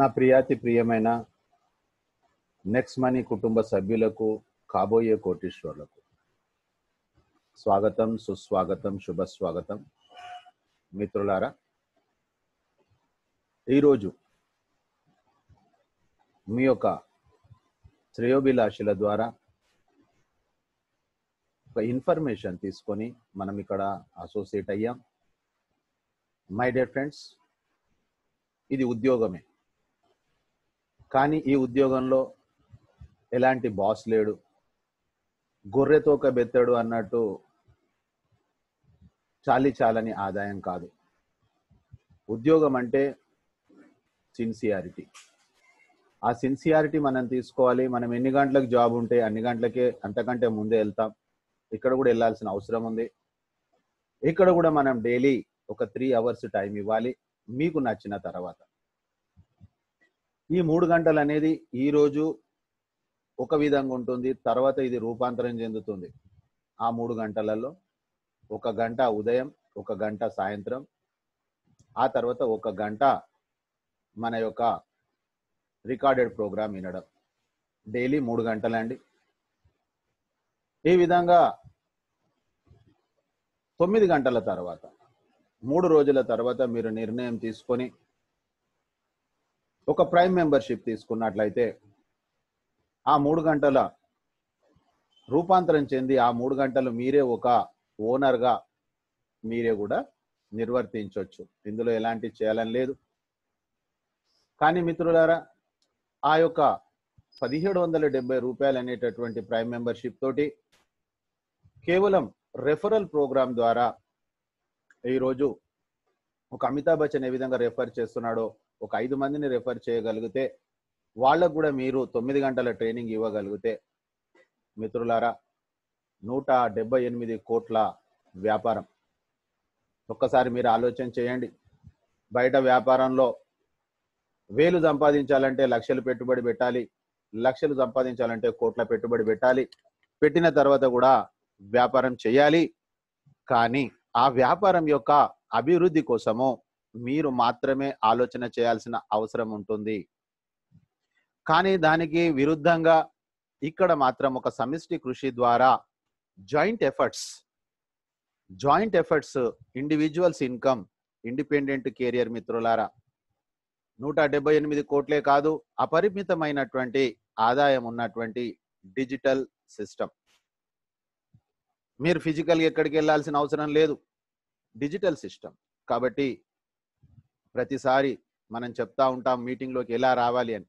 నా ప్రియాతి ప్రియమైన next money కుటుంబ సభ్యులకు కాబోయే కోటీశ్వర్లకు స్వాగతం సుస్వాగతం శుభ స్వాగతం మిత్రులారా ఈరోజు మీ యొక్క శ్రేయోభిలాషుల ద్వారా ఒక ఇన్ఫర్మేషన్ తీసుకొని మనం ఇక్కడ అసోసియేట్ అయ్యాం మై డియర్ ఫ్రెండ్స్ ఇది ఉద్యోగమే కానీ ఈ ఉద్యోగంలో ఎలాంటి బాస్ లేడు గొర్రె తోక బెత్తడు అన్నట్టు చాలి చాలని ఆదాయం కాదు ఉద్యోగం అంటే సిన్సియారిటీ ఆ సిన్సియారిటీ మనం తీసుకోవాలి మనం ఎన్ని గంటలకు జాబ్ ఉంటే అన్ని గంటలకే అంతకంటే ముందే వెళ్తాం ఇక్కడ కూడా వెళ్ళాల్సిన అవసరం ఉంది ఇక్కడ కూడా మనం డైలీ ఒక త్రీ అవర్స్ టైం ఇవ్వాలి మీకు నచ్చిన తర్వాత ఈ మూడు గంటలు అనేది ఈరోజు ఒక విధంగా ఉంటుంది తర్వాత ఇది రూపాంతరం చెందుతుంది ఆ మూడు గంటలలో ఒక గంట ఉదయం ఒక గంట సాయంత్రం ఆ తర్వాత ఒక గంట మన యొక్క రికార్డెడ్ ప్రోగ్రామ్ వినడం డైలీ మూడు గంటలండి ఈ విధంగా తొమ్మిది గంటల తర్వాత మూడు రోజుల తర్వాత మీరు నిర్ణయం తీసుకొని ఒక ప్రైమ్ మెంబర్షిప్ తీసుకున్నట్లయితే ఆ మూడు గంటల రూపాంతరం చెంది ఆ మూడు గంటలు మీరే ఒక ఓనర్గా మీరే కూడా నిర్వర్తించవచ్చు ఇందులో ఎలాంటి చేయాలని లేదు కానీ మిత్రులారా ఆ యొక్క పదిహేడు వందల డెబ్బై రూపాయలు అనేటటువంటి ప్రైమ్ మెంబర్షిప్ తోటి కేవలం రెఫరల్ ప్రోగ్రాం ద్వారా ఈరోజు ఒక అమితాబ్ బచ్చన్ ఏ విధంగా రెఫర్ చేస్తున్నాడో ఒక ఐదు మందిని రెఫర్ చేయగలిగితే వాళ్ళకు కూడా మీరు తొమ్మిది గంటల ట్రైనింగ్ ఇవ్వగలిగితే మిత్రులారా నూట డెబ్బై ఎనిమిది కోట్ల వ్యాపారం ఒక్కసారి మీరు ఆలోచన చేయండి బయట వ్యాపారంలో వేలు సంపాదించాలంటే లక్షలు పెట్టుబడి పెట్టాలి లక్షలు సంపాదించాలంటే కోట్ల పెట్టుబడి పెట్టాలి పెట్టిన తర్వాత కూడా వ్యాపారం చేయాలి కానీ ఆ వ్యాపారం యొక్క అభివృద్ధి కోసము మీరు మాత్రమే ఆలోచన చేయాల్సిన అవసరం ఉంటుంది కానీ దానికి విరుద్ధంగా ఇక్కడ మాత్రం ఒక సమిష్టి కృషి ద్వారా joint efforts joint efforts individuals income independent career మిత్రులారా నూట డెబ్బై ఎనిమిది కోట్లే కాదు అపరిమితమైనటువంటి ఆదాయం ఉన్నటువంటి డిజిటల్ సిస్టమ్ మీరు ఫిజికల్గా ఎక్కడికి వెళ్ళాల్సిన అవసరం లేదు డిజిటల్ సిస్టమ్ కాబట్టి ప్రతిసారి మనం చెప్తా ఉంటాం మీటింగ్లోకి ఎలా రావాలి అని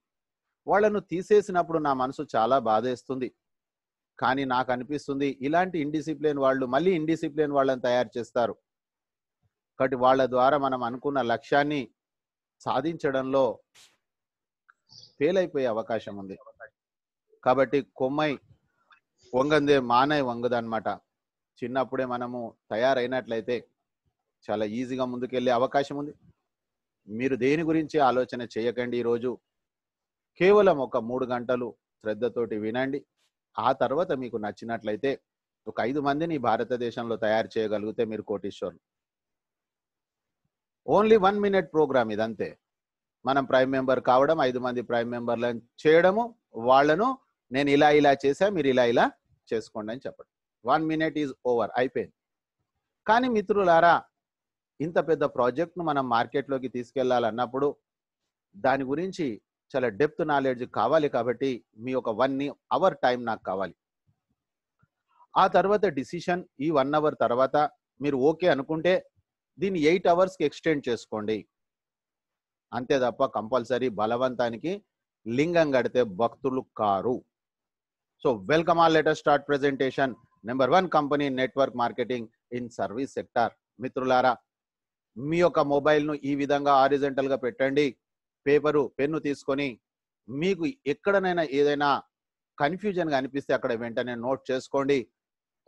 వాళ్ళను తీసేసినప్పుడు నా మనసు చాలా బాధేస్తుంది కానీ నాకు అనిపిస్తుంది ఇలాంటి ఇండిసిప్లిన్ వాళ్ళు మళ్ళీ ఇండిసిప్లిన్ వాళ్ళని తయారు చేస్తారు కాబట్టి వాళ్ళ ద్వారా మనం అనుకున్న లక్ష్యాన్ని సాధించడంలో ఫెయిల్ అయిపోయే అవకాశం ఉంది కాబట్టి కొమ్మై వంగందే మానై వంగదన్నమాట చిన్నప్పుడే మనము తయారైనట్లయితే చాలా ఈజీగా ముందుకెళ్ళే అవకాశం ఉంది మీరు దేని గురించి ఆలోచన చేయకండి ఈరోజు కేవలం ఒక మూడు గంటలు శ్రద్ధతోటి వినండి ఆ తర్వాత మీకు నచ్చినట్లయితే ఒక ఐదు మందిని భారతదేశంలో తయారు చేయగలిగితే మీరు కోటీశ్వర్లు ఓన్లీ వన్ మినిట్ ప్రోగ్రామ్ ఇదంతే మనం ప్రైమ్ మెంబర్ కావడం ఐదు మంది ప్రైమ్ మెంబర్లను చేయడము వాళ్ళను నేను ఇలా ఇలా చేసా మీరు ఇలా ఇలా చేసుకోండి అని చెప్పండి వన్ మినిట్ ఈజ్ ఓవర్ అయిపోయింది కానీ మిత్రులారా ఇంత పెద్ద ప్రాజెక్ట్ను మనం మార్కెట్లోకి తీసుకెళ్లాలన్నప్పుడు దాని గురించి చాలా డెప్త్ నాలెడ్జ్ కావాలి కాబట్టి మీ యొక్క వన్ అవర్ టైం నాకు కావాలి ఆ తర్వాత డిసిషన్ ఈ వన్ అవర్ తర్వాత మీరు ఓకే అనుకుంటే దీన్ని ఎయిట్ అవర్స్కి ఎక్స్టెండ్ చేసుకోండి అంతే తప్ప కంపల్సరీ బలవంతానికి లింగం కడితే భక్తులు కారు so welcome all letter start presentation number one company network marketing in service sector మిత్రులారా మీ యొక్క మొబైల్ను ఈ విధంగా ఆరిజెంటల్గా పెట్టండి పేపరు పెన్ను తీసుకొని మీకు ఎక్కడనైనా ఏదైనా కన్ఫ్యూజన్గా అనిపిస్తే అక్కడ వెంటనే నోట్ చేసుకోండి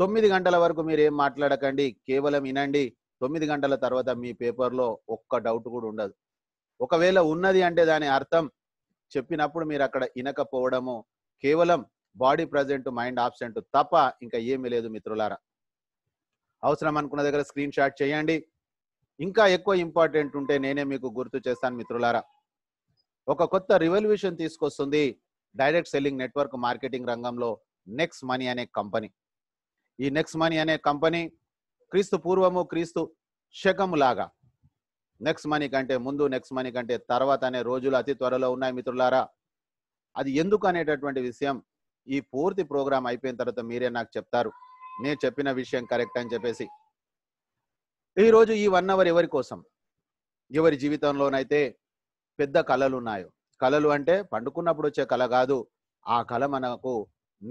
తొమ్మిది గంటల వరకు మీరు ఏం మాట్లాడకండి కేవలం వినండి తొమ్మిది గంటల తర్వాత మీ పేపర్లో ఒక్క డౌట్ కూడా ఉండదు ఒకవేళ ఉన్నది అంటే దాని అర్థం చెప్పినప్పుడు మీరు అక్కడ వినకపోవడము కేవలం బాడీ ప్రజెంట్ మైండ్ ఆబ్సెంట్ తప్ప ఇంకా ఏమీ లేదు మిత్రులారా అవసరం అనుకున్న దగ్గర స్క్రీన్ షాట్ చేయండి ఇంకా ఎక్కువ ఇంపార్టెంట్ ఉంటే నేనే మీకు గుర్తు చేస్తాను మిత్రులారా ఒక కొత్త రివల్యూషన్ తీసుకొస్తుంది డైరెక్ట్ సెల్లింగ్ నెట్వర్క్ మార్కెటింగ్ రంగంలో నెక్స్ మనీ అనే కంపెనీ ఈ నెక్స్ మనీ అనే కంపెనీ క్రీస్తు పూర్వము క్రీస్తు శకములాగా నెక్స్ట్ మనీ కంటే ముందు నెక్స్ట్ మనీ కంటే తర్వాత అనే రోజులు అతి త్వరలో ఉన్నాయి మిత్రులారా అది ఎందుకు అనేటటువంటి విషయం ఈ పూర్తి ప్రోగ్రాం అయిపోయిన తర్వాత మీరే నాకు చెప్తారు నేను చెప్పిన విషయం కరెక్ట్ అని చెప్పేసి ఈరోజు ఈ వన్ అవర్ ఎవరి కోసం ఎవరి జీవితంలోనైతే పెద్ద కళలు ఉన్నాయో కళలు అంటే పండుకున్నప్పుడు వచ్చే కళ కాదు ఆ కళ మనకు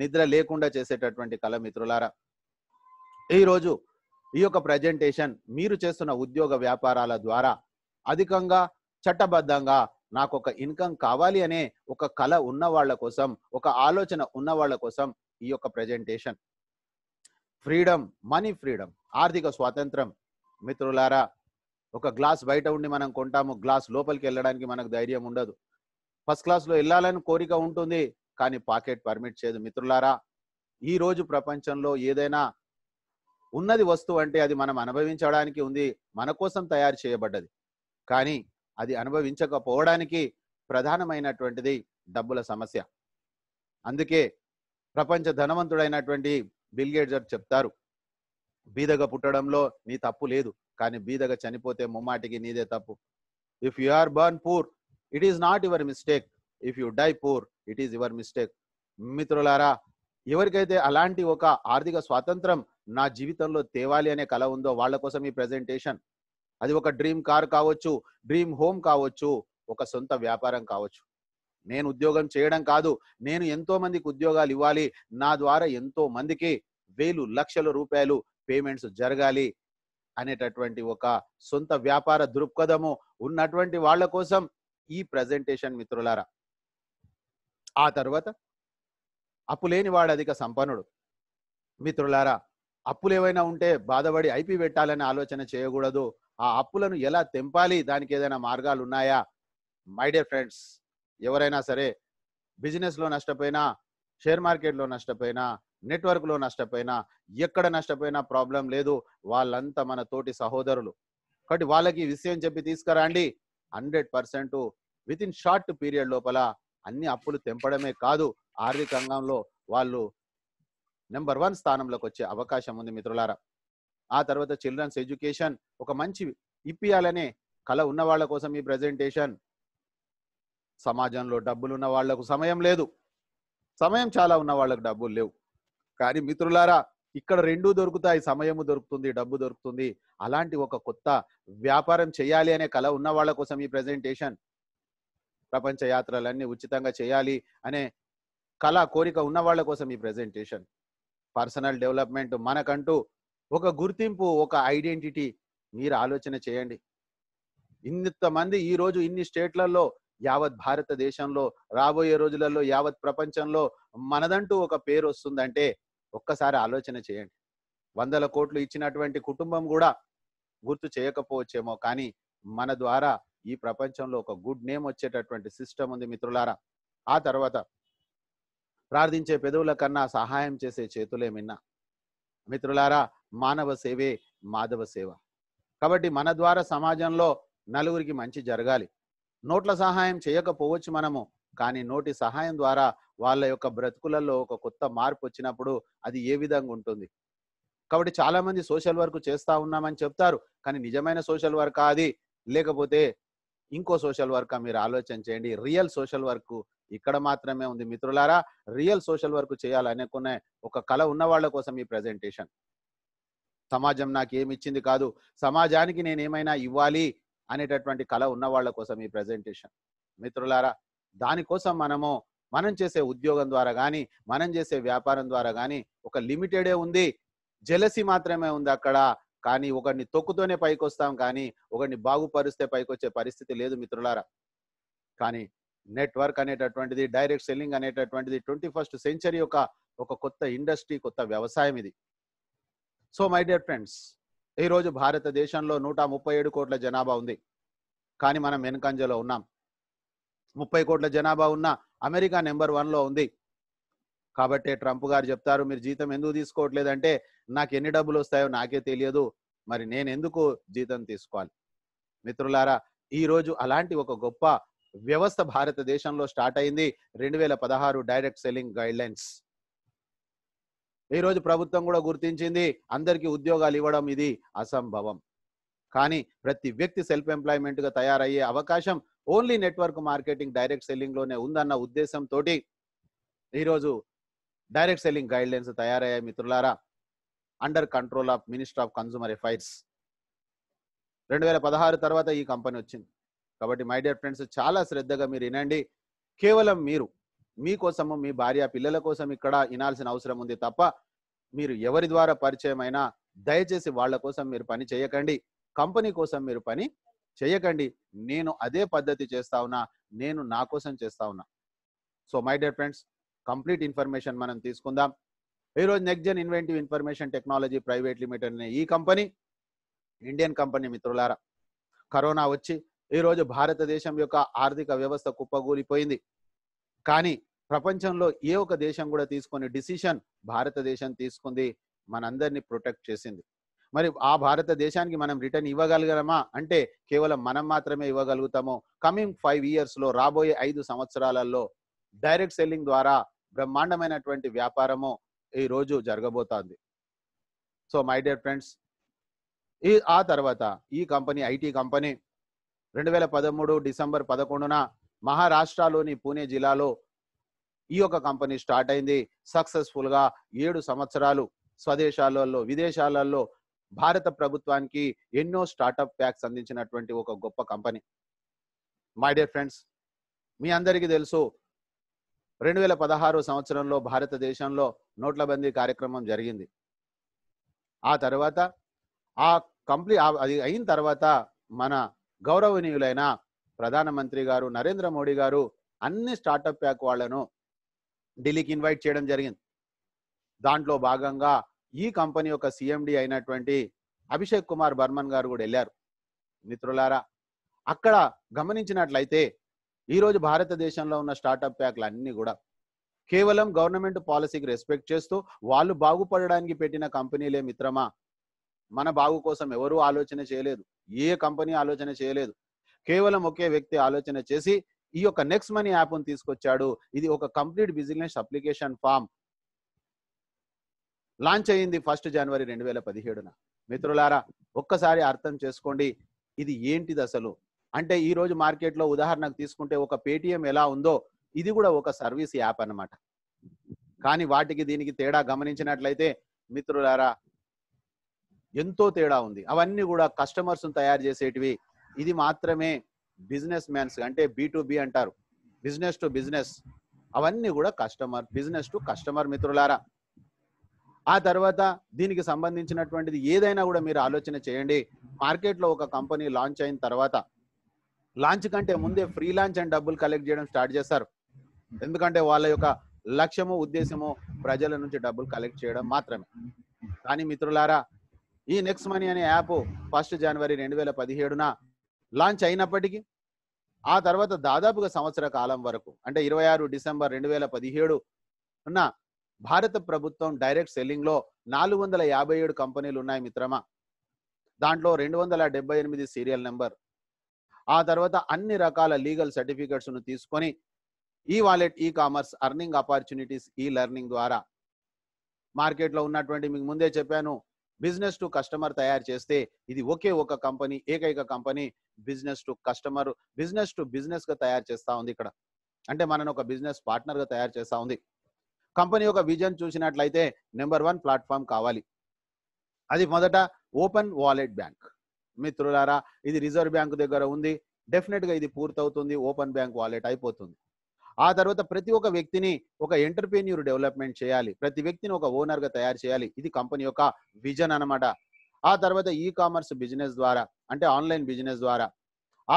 నిద్ర లేకుండా చేసేటటువంటి కళ మిత్రులారా ఈరోజు ఈ యొక్క ప్రజెంటేషన్ మీరు చేస్తున్న ఉద్యోగ వ్యాపారాల ద్వారా అధికంగా చట్టబద్ధంగా నాకు ఒక ఇన్కమ్ కావాలి అనే ఒక కళ ఉన్న వాళ్ళ కోసం ఒక ఆలోచన ఉన్న వాళ్ళ కోసం ఈ యొక్క ప్రజెంటేషన్ ఫ్రీడమ్ మనీ ఫ్రీడమ్ ఆర్థిక స్వాతంత్రం మిత్రులారా ఒక గ్లాస్ బయట ఉండి మనం కొంటాము గ్లాస్ లోపలికి వెళ్ళడానికి మనకు ధైర్యం ఉండదు ఫస్ట్ క్లాస్లో వెళ్ళాలని కోరిక ఉంటుంది కానీ పాకెట్ పర్మిట్ చేయదు మిత్రులారా ఈ రోజు ప్రపంచంలో ఏదైనా ఉన్నది వస్తువు అంటే అది మనం అనుభవించడానికి ఉంది మన కోసం తయారు చేయబడ్డది కానీ అది అనుభవించకపోవడానికి ప్రధానమైనటువంటిది డబ్బుల సమస్య అందుకే ప్రపంచ ధనవంతుడైనటువంటి బిల్గేట్జర్ చెప్తారు బీదగా పుట్టడంలో నీ తప్పు లేదు కానీ బీదగా చనిపోతే ముమ్మాటికి నీదే తప్పు if you are born poor it is not your mistake if you die poor it is your mistake మిత్రులారా ఎవరికైతే అలాంటి ఒక ఆర్థిక స్వాతంత్రం నా జీవితంలో తేవాలి అనే కళ ఉందో వాళ్ళ కోసం ఈ ప్రజెంటేషన్ అది ఒక డ్రీమ్ కార్ కావచ్చు డ్రీమ్ హోమ్ కావచ్చు ఒక సొంత వ్యాపారం కావచ్చు నేను ఉద్యోగం చేయడం కాదు నేను ఎంతో మందికి ఉద్యోగాలు ఇవ్వాలి నా ద్వారా ఎంతో మందికి వేలు లక్షల రూపాయలు పేమెంట్స్ జరగాలి అనేటటువంటి ఒక సొంత వ్యాపార దృక్పథము ఉన్నటువంటి వాళ్ళ కోసం ఈ ప్రజెంటేషన్ మిత్రులారా ఆ తర్వాత అప్పులేని వాడు అధిక సంపన్నుడు మిత్రులారా అప్పులు ఏవైనా ఉంటే బాధపడి ఐపీ పెట్టాలనే ఆలోచన చేయకూడదు ఆ అప్పులను ఎలా తెంపాలి దానికి ఏదైనా మార్గాలు ఉన్నాయా మై డియర్ ఫ్రెండ్స్ ఎవరైనా సరే బిజినెస్లో నష్టపోయినా షేర్ మార్కెట్లో నష్టపోయినా నెట్వర్క్లో నష్టపోయినా ఎక్కడ నష్టపోయినా ప్రాబ్లం లేదు వాళ్ళంతా మన తోటి సహోదరులు కాబట్టి వాళ్ళకి విషయం చెప్పి తీసుకురండి hundred percent within short period లోపల అన్ని అప్పులు తెంపడమే కాదు ఆర్థిక రంగంలో వాళ్ళు నెంబర్ వన్ స్థానంలోకి వచ్చే అవకాశం ఉంది మిత్రులారా ఆ తర్వాత చిల్డ్రన్స్ ఎడ్యుకేషన్ ఒక మంచి ఇప్పియాలనే కళ ఉన్న వాళ్ళ కోసం ఈ ప్రజెంటేషన్ సమాజంలో డబ్బులున్న వాళ్లకు సమయం లేదు సమయం చాలా ఉన్న వాళ్ళకి డబ్బులు లేవు కానీ మిత్రులారా ఇక్కడ రెండూ దొరుకుతాయి సమయము దొరుకుతుంది డబ్బు దొరుకుతుంది అలాంటి ఒక కొత్త వ్యాపారం చేయాలి అనే కళ ఉన్న వాళ్ళ కోసం ఈ ప్రజెంటేషన్ ప్రపంచ యాత్రలన్నీ ఉచితంగా చేయాలి అనే కళ కోరిక ఉన్న వాళ్ళ కోసం ఈ ప్రజెంటేషన్ పర్సనల్ డెవలప్మెంట్ మనకంటూ ఒక గుర్తింపు ఒక ఐడెంటిటీ మీరు ఆలోచన చేయండి ఇంతమంది ఈరోజు ఇన్ని స్టేట్లలో యావత్ భారతదేశంలో రాబోయే రోజులలో యావత్ ప్రపంచంలో మనదంటూ ఒక పేరు వస్తుందంటే ఒక్కసారి ఆలోచన చేయండి వందల కోట్లు ఇచ్చినటువంటి కుటుంబం కూడా గుర్తు చేయకపోవచ్చేమో కానీ మన ద్వారా ఈ ప్రపంచంలో ఒక గుడ్ నేమ్ వచ్చేటటువంటి సిస్టమ్ ఉంది మిత్రులారా ఆ తర్వాత ప్రార్థించే పెదవుల కన్నా సహాయం చేసే చేతులే మిన్న మిత్రులారా మానవ సేవే మాధవ సేవ కాబట్టి మన ద్వారా సమాజంలో నలుగురికి మంచి జరగాలి నోట్ల సహాయం చేయకపోవచ్చు మనము కానీ నోటి సహాయం ద్వారా వాళ్ళ యొక్క బ్రతుకులలో ఒక కొత్త మార్పు వచ్చినప్పుడు అది ఏ విధంగా ఉంటుంది కాబట్టి చాలామంది సోషల్ వర్క్ చేస్తా ఉన్నామని చెప్తారు కానీ నిజమైన సోషల్ వర్క్ అది లేకపోతే ఇంకో సోషల్ వర్క్ మీరు ఆలోచన చేయండి రియల్ సోషల్ వర్క్ ఇక్కడ మాత్రమే ఉంది మిత్రులారా రియల్ సోషల్ వర్క్ చేయాలనుకునే ఒక కళ ఉన్న వాళ్ళ కోసం ఈ ప్రజెంటేషన్ సమాజం నాకు ఏమి ఇచ్చింది కాదు సమాజానికి నేనేమైనా ఇవ్వాలి అనేటటువంటి కళ ఉన్న వాళ్ళ కోసం ఈ ప్రజెంటేషన్ మిత్రులారా దానికోసం మనము మనం చేసే ఉద్యోగం ద్వారా కానీ మనం చేసే వ్యాపారం ద్వారా కానీ ఒక లిమిటెడే ఉంది జెలసి మాత్రమే ఉంది అక్కడ కానీ ఒకరిని తొక్కుతోనే పైకొస్తాం కానీ ఒకరిని బాగుపరిస్తే పైకొచ్చే పరిస్థితి లేదు మిత్రులారా కానీ నెట్వర్క్ అనేటటువంటిది డైరెక్ట్ సెల్లింగ్ అనేటటువంటిది ట్వంటీ ఫస్ట్ సెంచరీ యొక్క ఒక కొత్త ఇండస్ట్రీ కొత్త వ్యవసాయం ఇది సో మై డియర్ ఫ్రెండ్స్ ఈరోజు భారతదేశంలో నూట ముప్పై ఏడు కోట్ల జనాభా ఉంది కానీ మనం వెనుకంజలో ఉన్నాం ముప్పై కోట్ల జనాభా ఉన్న అమెరికా నెంబర్ వన్లో ఉంది కాబట్టి ట్రంప్ గారు చెప్తారు మీరు జీతం ఎందుకు తీసుకోవట్లేదంటే నాకు ఎన్ని డబ్బులు వస్తాయో నాకే తెలియదు మరి నేను ఎందుకు జీతం తీసుకోవాలి మిత్రులారా ఈరోజు అలాంటి ఒక గొప్ప వ్యవస్థ భారతదేశంలో స్టార్ట్ అయింది రెండు వేల పదహారు డైరెక్ట్ సెల్లింగ్ గైడ్లైన్స్ ఈ రోజు ప్రభుత్వం కూడా గుర్తించింది అందరికీ ఉద్యోగాలు ఇవ్వడం ఇది అసంభవం కానీ ప్రతి వ్యక్తి సెల్ఫ్ గా తయారయ్యే అవకాశం only network marketing direct selling లోనే ఉందన్న ఉద్దేశంతో ఈరోజు డైరెక్ట్ సెల్లింగ్ గైడ్లైన్స్ తయారయ్యాయి మిత్రులారా under control of minister of consumer affairs రెండు వేల పదహారు తర్వాత ఈ కంపెనీ వచ్చింది కాబట్టి మై డియర్ ఫ్రెండ్స్ చాలా శ్రద్ధగా మీరు వినండి కేవలం మీరు మీకోసము మీ భార్య పిల్లల కోసం ఇక్కడ వినాల్సిన అవసరం ఉంది తప్ప మీరు ఎవరి ద్వారా అయినా దయచేసి వాళ్ళ కోసం మీరు పని చేయకండి కంపెనీ కోసం మీరు పని చేయకండి నేను అదే పద్ధతి చేస్తా ఉన్నా నేను నా కోసం చేస్తా ఉన్నా so my dear friends complete information మనం తీసుకుందాం ఈరోజు next gen inventive information technology private limited అనే ఈ కంపెనీ ఇండియన్ కంపెనీ మిత్రులారా కరోనా వచ్చి ఈరోజు భారతదేశం యొక్క ఆర్థిక వ్యవస్థ కుప్పగూలిపోయింది కానీ ప్రపంచంలో ఏ ఒక దేశం కూడా తీసుకొని డిసిషన్ భారతదేశం తీసుకుంది మనందరినీ ప్రొటెక్ట్ చేసింది మరి ఆ భారతదేశానికి మనం రిటర్న్ ఇవ్వగలగలమా అంటే కేవలం మనం మాత్రమే ఇవ్వగలుగుతాము కమింగ్ ఫైవ్ ఇయర్స్ లో రాబోయే ఐదు సంవత్సరాలలో డైరెక్ట్ సెల్లింగ్ ద్వారా బ్రహ్మాండమైనటువంటి వ్యాపారము ఈ రోజు జరగబోతోంది సో మై డియర్ ఫ్రెండ్స్ ఈ ఆ తర్వాత ఈ కంపెనీ ఐటీ కంపెనీ రెండు వేల పదమూడు డిసెంబర్ పదకొండున మహారాష్ట్రలోని పూణే జిల్లాలో ఈ యొక్క కంపెనీ స్టార్ట్ అయింది సక్సెస్ఫుల్ గా ఏడు సంవత్సరాలు స్వదేశాలలో విదేశాలలో భారత ప్రభుత్వానికి ఎన్నో స్టార్టప్ ప్యాక్స్ అందించినటువంటి ఒక గొప్ప కంపెనీ మై డియర్ ఫ్రెండ్స్ మీ అందరికీ తెలుసు రెండు వేల పదహారు సంవత్సరంలో భారతదేశంలో నోట్లబందీ కార్యక్రమం జరిగింది ఆ తర్వాత ఆ కంప్లీ అది అయిన తర్వాత మన గౌరవనీయులైన ప్రధానమంత్రి గారు నరేంద్ర మోడీ గారు అన్ని స్టార్టప్ ప్యాక్ వాళ్లను ఢిల్లీకి ఇన్వైట్ చేయడం జరిగింది దాంట్లో భాగంగా ఈ కంపెనీ యొక్క సిఎండి అయినటువంటి అభిషేక్ కుమార్ బర్మన్ గారు కూడా వెళ్ళారు మిత్రులారా అక్కడ గమనించినట్లయితే ఈరోజు భారతదేశంలో ఉన్న స్టార్టప్ ప్యాక్లు అన్ని కూడా కేవలం గవర్నమెంట్ పాలసీకి రెస్పెక్ట్ చేస్తూ వాళ్ళు బాగుపడడానికి పెట్టిన కంపెనీలే మిత్రమా మన బాగు కోసం ఎవరూ ఆలోచన చేయలేదు ఏ కంపెనీ ఆలోచన చేయలేదు కేవలం ఒకే వ్యక్తి ఆలోచన చేసి ఈ యొక్క నెక్స్ట్ మనీ యాప్ ను తీసుకొచ్చాడు ఇది ఒక complete business application form launch అయింది ఫస్ట్ జనవరి రెండు వేల పదిహేడున మిత్రులారా ఒక్కసారి అర్థం చేసుకోండి ఇది ఏంటిది అసలు అంటే ఈ రోజు మార్కెట్లో ఉదాహరణకు తీసుకుంటే ఒక పేటిఎం ఎలా ఉందో ఇది కూడా ఒక సర్వీస్ యాప్ అనమాట కానీ వాటికి దీనికి తేడా గమనించినట్లయితే మిత్రులారా ఎంతో తేడా ఉంది అవన్నీ కూడా కస్టమర్స్ తయారు చేసేటివి ఇది మాత్రమే బిజినెస్ మ్యాన్స్ అంటే బి టు బి అంటారు బిజినెస్ టు బిజినెస్ అవన్నీ కూడా కస్టమర్ బిజినెస్ టు కస్టమర్ మిత్రులారా ఆ తర్వాత దీనికి సంబంధించినటువంటిది ఏదైనా కూడా మీరు ఆలోచన చేయండి మార్కెట్లో ఒక కంపెనీ లాంచ్ అయిన తర్వాత లాంచ్ కంటే ముందే ఫ్రీ లాంచ్ అండ్ డబ్బులు కలెక్ట్ చేయడం స్టార్ట్ చేస్తారు ఎందుకంటే వాళ్ళ యొక్క లక్ష్యము ఉద్దేశము ప్రజల నుంచి డబ్బులు కలెక్ట్ చేయడం మాత్రమే కానీ మిత్రులారా ఈ నెక్స్ట్ మనీ అనే యాప్ ఫస్ట్ జనవరి రెండు వేల పదిహేడున లాంచ్ అయినప్పటికీ ఆ తర్వాత దాదాపుగా సంవత్సర కాలం వరకు అంటే ఇరవై ఆరు డిసెంబర్ రెండు వేల పదిహేడు ఉన్న భారత ప్రభుత్వం డైరెక్ట్ సెల్లింగ్లో నాలుగు వందల యాభై ఏడు కంపెనీలు ఉన్నాయి మిత్రమా దాంట్లో రెండు వందల డెబ్బై ఎనిమిది సీరియల్ నెంబర్ ఆ తర్వాత అన్ని రకాల లీగల్ సర్టిఫికెట్స్ను తీసుకొని e wallet e commerce earning opportunities e learning ద్వారా మార్కెట్లో ఉన్నటువంటి మీకు ముందే చెప్పాను బిజినెస్ టు కస్టమర్ తయారు చేస్తే ఇది ఒకే ఒక కంపెనీ ఏకైక company business to customer business to business గా తయారు చేస్తూ ఉంది ఇక్కడ అంటే మనను ఒక బిజినెస్ పార్ట్నర్ గా తయారు చేస్తూ ఉంది కంపెనీ యొక్క విజన్ చూసినట్లయితే నెంబర్ వన్ ప్లాట్ఫామ్ కావాలి అది మొదట ఓపెన్ వాలెట్ బ్యాంక్ మిత్రులారా ఇది రిజర్వ్ బ్యాంక్ దగ్గర ఉంది డెఫినెట్ గా ఇది పూర్తవుతుంది ఓపెన్ బ్యాంక్ వాలెట్ అయిపోతుంది ఆ తర్వాత ప్రతి ఒక్క వ్యక్తిని ఒక ఎంటర్ప్రీన్యూర్ డెవలప్మెంట్ చేయాలి ప్రతి వ్యక్తిని ఒక ఓనర్గా తయారు చేయాలి ఇది కంపెనీ యొక్క విజన్ అనమాట ఆ తర్వాత ఈ కామర్స్ బిజినెస్ ద్వారా అంటే ఆన్లైన్ బిజినెస్ ద్వారా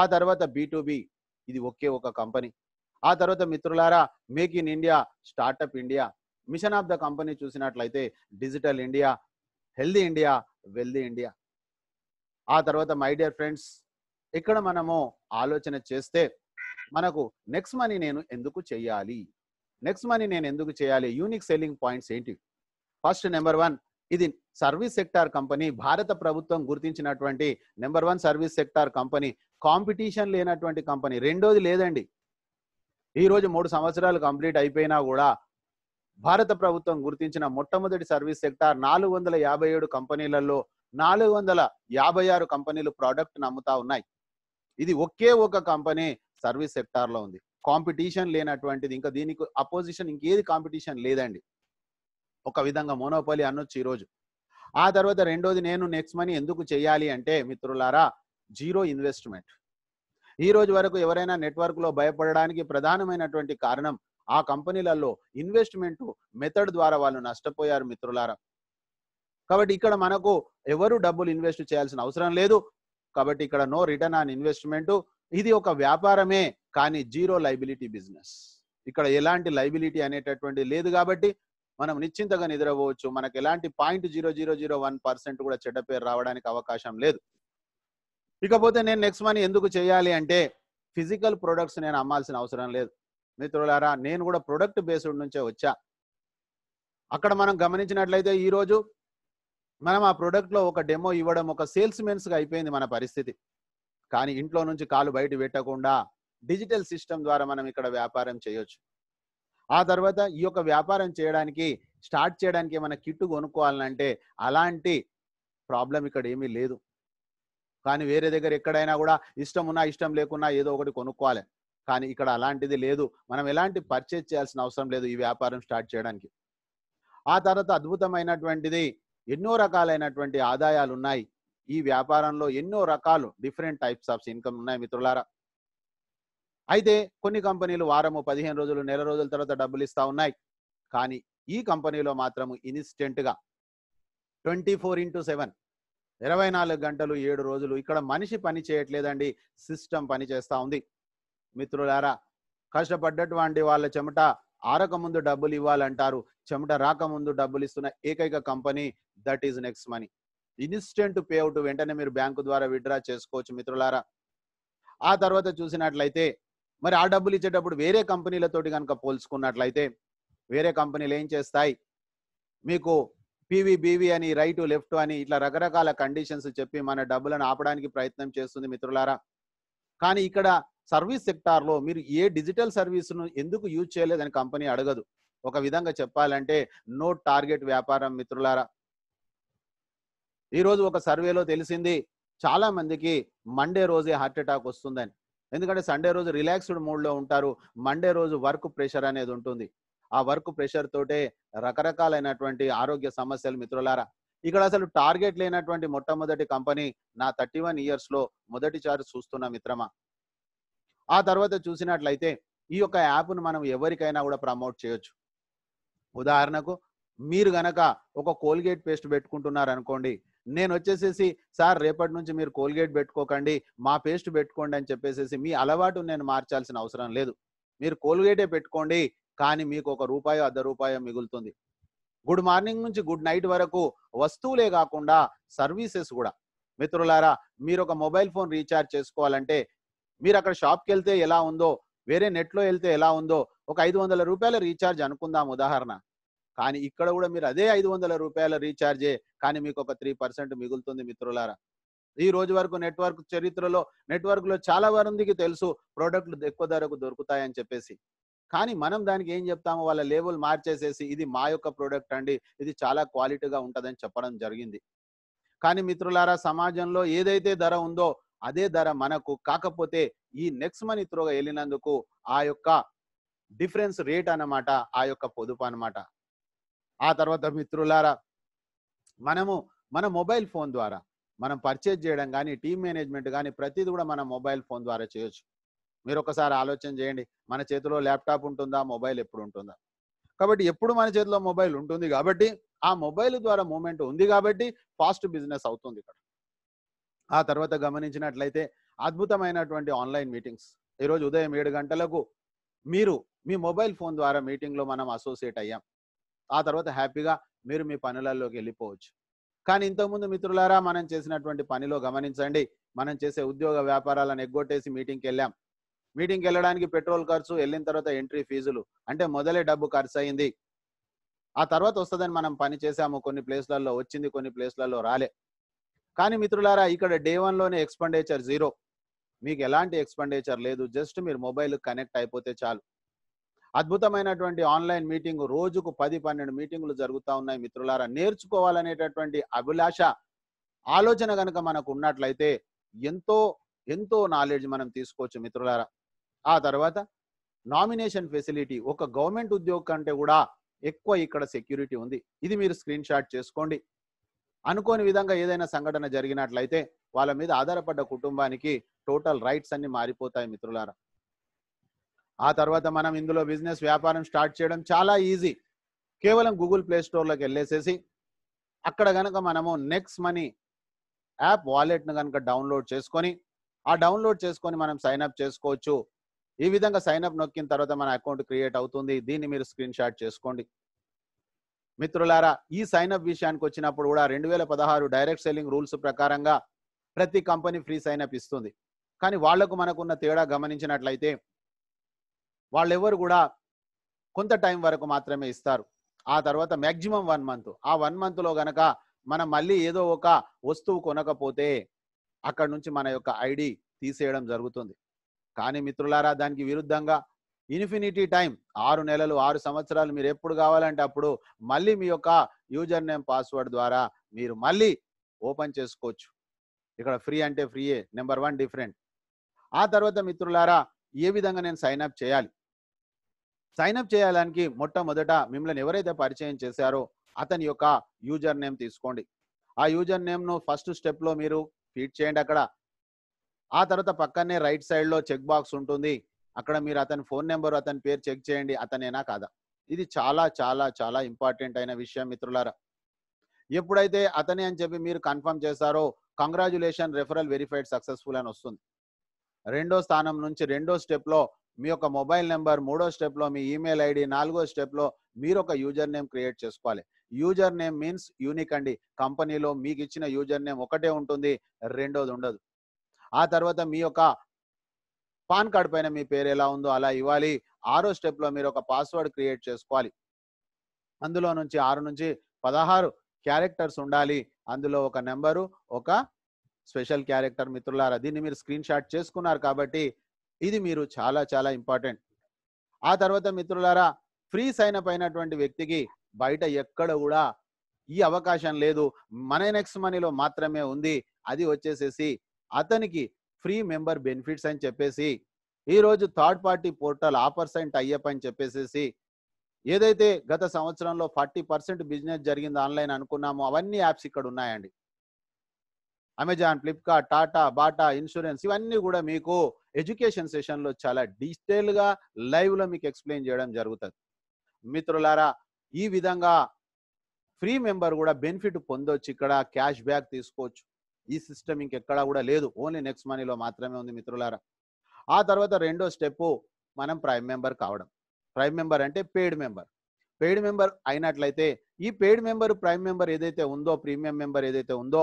ఆ తర్వాత బి ఇది ఒకే ఒక కంపెనీ ఆ తర్వాత మిత్రులారా make in India startup India mission of the company చూసినట్లయితే digital India healthy India wealthy India ఆ తర్వాత మై డియర్ ఫ్రెండ్స్ ఇక్కడ మనము ఆలోచన చేస్తే మనకు నెక్స్ట్ మనీ నేను ఎందుకు చేయాలి నెక్స్ట్ మనీ నేను ఎందుకు చేయాలి యూనిక్ సెల్లింగ్ పాయింట్స్ ఏంటి ఫస్ట్ నెంబర్ వన్ ఇది సర్వీస్ సెక్టార్ కంపెనీ భారత ప్రభుత్వం గుర్తించినటువంటి number one service sector company competition లేనటువంటి కంపెనీ రెండోది లేదండి ఈరోజు మూడు సంవత్సరాలు కంప్లీట్ అయిపోయినా కూడా భారత ప్రభుత్వం గుర్తించిన మొట్టమొదటి సర్వీస్ సెక్టార్ నాలుగు వందల యాభై ఏడు కంపెనీలలో నాలుగు వందల యాభై ఆరు కంపెనీలు ప్రోడక్ట్ నమ్ముతా ఉన్నాయి ఇది ఒకే ఒక కంపెనీ సర్వీస్ సెక్టార్ లో ఉంది కాంపిటీషన్ లేనటువంటిది ఇంకా దీనికి అపోజిషన్ ఇంకేది కాంపిటీషన్ లేదండి ఒక విధంగా మోనోపాలి అనొచ్చు ఈరోజు ఆ తర్వాత రెండోది నేను నెక్స్ట్ మనీ ఎందుకు చేయాలి అంటే మిత్రులారా జీరో ఇన్వెస్ట్మెంట్ ఈ రోజు వరకు ఎవరైనా నెట్వర్క్ లో భయపడడానికి ప్రధానమైనటువంటి కారణం ఆ కంపెనీలలో ఇన్వెస్ట్మెంట్ మెథడ్ ద్వారా వాళ్ళు నష్టపోయారు మిత్రులారా కాబట్టి ఇక్కడ మనకు ఎవరు డబ్బులు ఇన్వెస్ట్ చేయాల్సిన అవసరం లేదు కాబట్టి ఇక్కడ నో రిటర్న్ ఆన్ ఇన్వెస్ట్మెంట్ ఇది ఒక వ్యాపారమే కానీ జీరో లైబిలిటీ బిజినెస్ ఇక్కడ ఎలాంటి లైబిలిటీ అనేటటువంటి లేదు కాబట్టి మనం నిశ్చింతగా నిద్రపోవచ్చు మనకు ఎలాంటి point zero zero zero one percent కూడా చెడ్డ పేరు రావడానికి అవకాశం లేదు ఇకపోతే నేను నెక్స్ట్ మనీ ఎందుకు చేయాలి అంటే ఫిజికల్ ప్రొడక్ట్స్ నేను అమ్మాల్సిన అవసరం లేదు మిత్రులారా నేను కూడా ప్రొడక్ట్ బేస్డ్ నుంచే వచ్చా అక్కడ మనం గమనించినట్లయితే ఈరోజు మనం ఆ ప్రోడక్ట్లో ఒక డెమో ఇవ్వడం ఒక సేల్స్ గా అయిపోయింది మన పరిస్థితి కానీ ఇంట్లో నుంచి కాలు బయట పెట్టకుండా డిజిటల్ సిస్టమ్ ద్వారా మనం ఇక్కడ వ్యాపారం చేయొచ్చు ఆ తర్వాత ఈ యొక్క వ్యాపారం చేయడానికి స్టార్ట్ చేయడానికి మన కిట్టు కొనుక్కోవాలంటే అలాంటి ప్రాబ్లం ఇక్కడ ఏమీ లేదు కానీ వేరే దగ్గర ఎక్కడైనా కూడా ఇష్టం ఉన్నా ఇష్టం లేకున్నా ఏదో ఒకటి కొనుక్కోవాలి కానీ ఇక్కడ అలాంటిది లేదు మనం ఎలాంటి పర్చేజ్ చేయాల్సిన అవసరం లేదు ఈ వ్యాపారం స్టార్ట్ చేయడానికి ఆ తర్వాత అద్భుతమైనటువంటిది ఎన్నో రకాలైనటువంటి ఆదాయాలు ఉన్నాయి ఈ వ్యాపారంలో ఎన్నో రకాలు డిఫరెంట్ టైప్స్ ఆఫ్ ఇన్కమ్ ఉన్నాయి మిత్రులారా అయితే కొన్ని కంపెనీలు వారము పదిహేను రోజులు నెల రోజుల తర్వాత డబ్బులు ఇస్తా ఉన్నాయి కానీ ఈ కంపెనీలో మాత్రము ఇన్స్టెంట్గా ట్వంటీ ఫోర్ ఇంటూ సెవెన్ ఇరవై నాలుగు గంటలు ఏడు రోజులు ఇక్కడ మనిషి పని చేయట్లేదండి సిస్టమ్ పని చేస్తా ఉంది మిత్రులారా కష్టపడ్డటువంటి వాళ్ళ చెమట ఆరకముందు డబ్బులు ఇవ్వాలంటారు చెమట రాకముందు డబ్బులు ఇస్తున్న ఏకైక company that is next money instant payout వెంటనే మీరు బ్యాంకు ద్వారా విడ్రా చేసుకోవచ్చు మిత్రులారా ఆ తర్వాత చూసినట్లయితే మరి ఆ డబ్బులు ఇచ్చేటప్పుడు వేరే కంపెనీలతోటి కనుక పోల్చుకున్నట్లయితే వేరే కంపెనీలు ఏం చేస్తాయి మీకు పివి బీవి అని రైటు లెఫ్ట్ అని ఇట్లా రకరకాల కండిషన్స్ చెప్పి మన డబ్బులను ఆపడానికి ప్రయత్నం చేస్తుంది మిత్రులారా కానీ ఇక్కడ సర్వీస్ సెక్టార్లో మీరు ఏ డిజిటల్ సర్వీస్ను ఎందుకు యూజ్ చేయలేదని కంపెనీ అడగదు ఒక విధంగా చెప్పాలంటే నో టార్గెట్ వ్యాపారం మిత్రులారా ఈరోజు ఒక సర్వేలో తెలిసింది చాలా మందికి మండే రోజే హార్ట్ అటాక్ వస్తుందని ఎందుకంటే సండే రోజు రిలాక్స్డ్ మూడ్లో ఉంటారు మండే రోజు వర్క్ ప్రెషర్ అనేది ఉంటుంది ఆ వర్క్ ప్రెషర్ తోటే రకరకాలైనటువంటి ఆరోగ్య సమస్యలు మిత్రులారా ఇక్కడ అసలు టార్గెట్ లేనటువంటి మొట్టమొదటి కంపెనీ నా థర్టీ వన్ ఇయర్స్ మొదటి మొదటిసారి చూస్తున్న మిత్రమా ఆ తర్వాత చూసినట్లయితే ఈ యొక్క యాప్ను మనం ఎవరికైనా కూడా ప్రమోట్ చేయొచ్చు ఉదాహరణకు మీరు గనక ఒక కోల్గేట్ పేస్ట్ పెట్టుకుంటున్నారు అనుకోండి నేను వచ్చేసేసి సార్ రేపటి నుంచి మీరు కోల్గేట్ పెట్టుకోకండి మా పేస్ట్ పెట్టుకోండి అని చెప్పేసేసి మీ అలవాటు నేను మార్చాల్సిన అవసరం లేదు మీరు కోల్గేటే పెట్టుకోండి కానీ మీకు ఒక రూపాయో అర్ధ రూపాయో మిగులుతుంది గుడ్ మార్నింగ్ నుంచి గుడ్ నైట్ వరకు వస్తువులే కాకుండా సర్వీసెస్ కూడా మిత్రులారా మీరు ఒక మొబైల్ ఫోన్ రీఛార్జ్ చేసుకోవాలంటే మీరు అక్కడ షాప్కి వెళ్తే ఎలా ఉందో వేరే నెట్లో వెళ్తే ఎలా ఉందో ఒక ఐదు వందల రూపాయల రీఛార్జ్ అనుకుందాం ఉదాహరణ కానీ ఇక్కడ కూడా మీరు అదే ఐదు వందల రూపాయల రీఛార్జే కానీ మీకు ఒక త్రీ పర్సెంట్ మిగులుతుంది మిత్రులారా ఈ రోజు వరకు నెట్వర్క్ చరిత్రలో నెట్వర్క్ లో చాలా వరకు తెలుసు ప్రోడక్ట్లు ఎక్కువ ధరకు దొరుకుతాయని చెప్పేసి కానీ మనం దానికి ఏం చెప్తామో వాళ్ళ లేబుల్ మార్చేసేసి ఇది మా యొక్క ప్రోడక్ట్ అండి ఇది చాలా క్వాలిటీగా ఉంటుందని చెప్పడం జరిగింది కానీ మిత్రులారా సమాజంలో ఏదైతే ధర ఉందో అదే ధర మనకు కాకపోతే ఈ నెక్స్ట్ మనీ త్రోగా వెళ్ళినందుకు ఆ యొక్క డిఫరెన్స్ రేట్ అన్నమాట ఆ యొక్క పొదుపు అన్నమాట ఆ తర్వాత మిత్రులారా మనము మన మొబైల్ ఫోన్ ద్వారా మనం పర్చేజ్ చేయడం కానీ టీమ్ మేనేజ్మెంట్ కానీ ప్రతిదీ కూడా మన మొబైల్ ఫోన్ ద్వారా చేయొచ్చు మీరు ఒకసారి ఆలోచన చేయండి మన చేతిలో ల్యాప్టాప్ ఉంటుందా మొబైల్ ఎప్పుడు ఉంటుందా కాబట్టి ఎప్పుడు మన చేతిలో మొబైల్ ఉంటుంది కాబట్టి ఆ మొబైల్ ద్వారా మూమెంట్ ఉంది కాబట్టి ఫాస్ట్ బిజినెస్ అవుతుంది ఇక్కడ ఆ తర్వాత గమనించినట్లయితే అద్భుతమైనటువంటి ఆన్లైన్ మీటింగ్స్ ఈరోజు ఉదయం ఏడు గంటలకు మీరు మీ మొబైల్ ఫోన్ ద్వారా మీటింగ్లో మనం అసోసియేట్ అయ్యాం ఆ తర్వాత హ్యాపీగా మీరు మీ పనులలోకి వెళ్ళిపోవచ్చు కానీ ఇంతకుముందు మిత్రులారా మనం చేసినటువంటి పనిలో గమనించండి మనం చేసే ఉద్యోగ వ్యాపారాలను ఎగ్గొట్టేసి మీటింగ్కి వెళ్ళాం మీటింగ్కి వెళ్ళడానికి పెట్రోల్ ఖర్చు వెళ్ళిన తర్వాత ఎంట్రీ ఫీజులు అంటే మొదలే డబ్బు ఖర్చు అయింది ఆ తర్వాత వస్తుందని మనం పని చేసాము కొన్ని ప్లేస్లలో వచ్చింది కొన్ని ప్లేస్లలో రాలే కానీ మిత్రులారా ఇక్కడ డే వన్లోనే ఎక్స్పెండిచర్ జీరో మీకు ఎలాంటి ఎక్స్పెండిచర్ లేదు జస్ట్ మీరు మొబైల్ కనెక్ట్ అయిపోతే చాలు అద్భుతమైనటువంటి ఆన్లైన్ మీటింగ్ రోజుకు పది పన్నెండు మీటింగులు జరుగుతూ ఉన్నాయి మిత్రులారా నేర్చుకోవాలనేటటువంటి అభిలాష ఆలోచన గనక మనకు ఉన్నట్లయితే ఎంతో ఎంతో నాలెడ్జ్ మనం తీసుకోవచ్చు మిత్రులారా ఆ తర్వాత నామినేషన్ ఫెసిలిటీ ఒక గవర్నమెంట్ ఉద్యోగం కంటే కూడా ఎక్కువ ఇక్కడ సెక్యూరిటీ ఉంది ఇది మీరు స్క్రీన్ షాట్ చేసుకోండి అనుకోని విధంగా ఏదైనా సంఘటన జరిగినట్లయితే వాళ్ళ మీద ఆధారపడ్డ కుటుంబానికి టోటల్ రైట్స్ అన్ని మారిపోతాయి మిత్రులారా ఆ తర్వాత మనం ఇందులో బిజినెస్ వ్యాపారం స్టార్ట్ చేయడం చాలా ఈజీ కేవలం గూగుల్ ప్లే స్టోర్లోకి వెళ్ళేసేసి అక్కడ కనుక మనము నెక్స్ట్ మనీ యాప్ వాలెట్ను కనుక డౌన్లోడ్ చేసుకొని ఆ డౌన్లోడ్ చేసుకొని మనం సైన్ అప్ చేసుకోవచ్చు ఈ విధంగా సైన్ అప్ నొక్కిన తర్వాత మన అకౌంట్ క్రియేట్ అవుతుంది దీన్ని మీరు స్క్రీన్ షాట్ చేసుకోండి మిత్రులారా ఈ సైన్ అప్ విషయానికి వచ్చినప్పుడు కూడా రెండు వేల పదహారు డైరెక్ట్ సెల్లింగ్ రూల్స్ ప్రకారంగా ప్రతి కంపెనీ ఫ్రీ సైన్ అప్ ఇస్తుంది కానీ వాళ్లకు మనకున్న తేడా గమనించినట్లయితే వాళ్ళెవరు కూడా కొంత టైం వరకు మాత్రమే ఇస్తారు ఆ తర్వాత మ్యాక్సిమం వన్ మంత్ ఆ వన్ మంత్లో గనక మనం మళ్ళీ ఏదో ఒక వస్తువు కొనకపోతే అక్కడ నుంచి మన యొక్క ఐడి తీసేయడం జరుగుతుంది కానీ మిత్రులారా దానికి విరుద్ధంగా ఇన్ఫినిటీ టైం ఆరు నెలలు ఆరు సంవత్సరాలు మీరు ఎప్పుడు కావాలంటే అప్పుడు మళ్ళీ మీ యొక్క యూజర్ నేమ్ పాస్వర్డ్ ద్వారా మీరు మళ్ళీ ఓపెన్ చేసుకోవచ్చు ఇక్కడ ఫ్రీ అంటే ఫ్రీయే నెంబర్ వన్ డిఫరెంట్ ఆ తర్వాత మిత్రులారా ఏ విధంగా నేను సైన్ అప్ చేయాలి సైన్అప్ చేయడానికి మొట్టమొదట మిమ్మల్ని ఎవరైతే పరిచయం చేశారో అతని యొక్క యూజర్ నేమ్ తీసుకోండి ఆ యూజర్ నేమ్ను ఫస్ట్ స్టెప్లో మీరు ఫీడ్ చేయండి అక్కడ ఆ తర్వాత పక్కనే రైట్ సైడ్లో చెక్ బాక్స్ ఉంటుంది అక్కడ మీరు అతని ఫోన్ నెంబర్ అతని పేరు చెక్ చేయండి అతనేనా కాదా ఇది చాలా చాలా చాలా ఇంపార్టెంట్ అయిన విషయం మిత్రులారా ఎప్పుడైతే అతనే అని చెప్పి మీరు కన్ఫర్మ్ చేస్తారో కంగ్రాచులేషన్ రెఫరల్ వెరిఫైడ్ సక్సెస్ఫుల్ అని వస్తుంది రెండో స్థానం నుంచి రెండో స్టెప్లో మీ యొక్క మొబైల్ నెంబర్ మూడో స్టెప్లో మీ ఈమెయిల్ ఐడి నాలుగో స్టెప్లో మీరు ఒక యూజర్ నేమ్ క్రియేట్ చేసుకోవాలి యూజర్ నేమ్ మీన్స్ యూనిక్ అండి కంపెనీలో మీకు ఇచ్చిన యూజర్ నేమ్ ఒకటే ఉంటుంది రెండోది ఉండదు ఆ తర్వాత మీ యొక్క పాన్ కార్డ్ పైన మీ పేరు ఎలా ఉందో అలా ఇవ్వాలి ఆరో స్టెప్లో మీరు ఒక పాస్వర్డ్ క్రియేట్ చేసుకోవాలి అందులో నుంచి ఆరు నుంచి పదహారు క్యారెక్టర్స్ ఉండాలి అందులో ఒక నెంబరు ఒక స్పెషల్ క్యారెక్టర్ మిత్రులారా దీన్ని మీరు స్క్రీన్ షాట్ చేసుకున్నారు కాబట్టి ఇది మీరు చాలా చాలా ఇంపార్టెంట్ ఆ తర్వాత మిత్రులారా ఫ్రీ సైన్ అప్ అయినటువంటి వ్యక్తికి బయట ఎక్కడ కూడా ఈ అవకాశం లేదు మన నెక్స్ట్ మనీలో మాత్రమే ఉంది అది వచ్చేసేసి అతనికి ఫ్రీ మెంబర్ బెనిఫిట్స్ అని చెప్పేసి ఈరోజు third party portal offers and tie up అని చెప్పేసేసి ఏదైతే గత సంవత్సరంలో ఫార్టీ పర్సెంట్ బిజినెస్ జరిగింది ఆన్లైన్ అనుకున్నామో అవన్నీ యాప్స్ ఇక్కడ ఉన్నాయండి Amazon Flipkart Tata Bata insurance ఇవన్నీ కూడా మీకు ఎడ్యుకేషన్ సెషన్లో చాలా డీటెయిల్గా లైవ్లో మీకు ఎక్స్ప్లెయిన్ చేయడం జరుగుతుంది మిత్రులారా ఈ విధంగా ఫ్రీ మెంబర్ కూడా బెనిఫిట్ పొందొచ్చు ఇక్కడ క్యాష్ బ్యాక్ తీసుకోవచ్చు ఈ సిస్టమ్ ఇంకెక్కడా కూడా లేదు ఓన్లీ నెక్స్ట్ మనీలో మాత్రమే ఉంది మిత్రులారా ఆ తర్వాత రెండో స్టెప్పు మనం ప్రైమ్ మెంబర్ కావడం ప్రైమ్ మెంబర్ అంటే పెయిడ్ మెంబర్ పెయిడ్ మెంబర్ అయినట్లయితే ఈ పెయిడ్ మెంబర్ ప్రైమ్ మెంబర్ ఏదైతే ఉందో ప్రీమియం మెంబర్ ఏదైతే ఉందో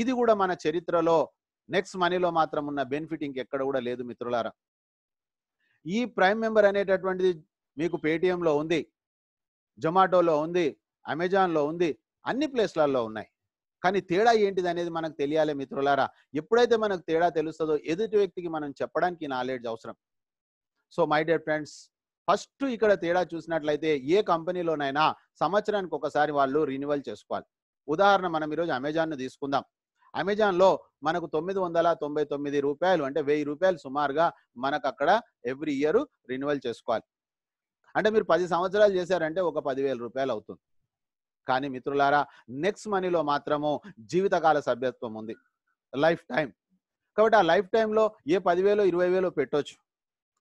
ఇది కూడా మన చరిత్రలో నెక్స్ట్ మనీలో మాత్రం ఉన్న బెనిఫిట్ ఇంకెక్కడ కూడా లేదు మిత్రులారా ఈ ప్రైమ్ మెంబర్ అనేటటువంటిది మీకు పేటిఎంలో ఉంది జొమాటోలో ఉంది అమెజాన్లో ఉంది అన్ని ప్లేస్లలో ఉన్నాయి కానీ తేడా ఏంటిది అనేది మనకు తెలియాలి మిత్రులారా ఎప్పుడైతే మనకు తేడా తెలుస్తుందో ఎదుటి వ్యక్తికి మనం చెప్పడానికి నాలెడ్జ్ అవసరం so my dear friends first ఇక్కడ తేడా చూసినట్లయితే ఏ కంపెనీలోనైనా సంవత్సరానికి ఒకసారి వాళ్ళు రినివల్ చేసుకోవాలి ఉదాహరణ మనం ఈరోజు అమెజాన్ను తీసుకుందాం అమెజాన్లో మనకు తొమ్మిది వందల తొంభై తొమ్మిది రూపాయలు అంటే వెయ్యి రూపాయలు సుమారుగా మనకు అక్కడ ఎవ్రీ ఇయర్ రిన్యువల్ చేసుకోవాలి అంటే మీరు పది సంవత్సరాలు చేశారంటే ఒక పదివేల రూపాయలు అవుతుంది కానీ మిత్రులారా నెక్స్ట్ మనీలో మాత్రము జీవితకాల సభ్యత్వం ఉంది లైఫ్ టైం కాబట్టి ఆ లైఫ్ టైంలో ఏ పదివేలో ఇరవై వేలో పెట్టొచ్చు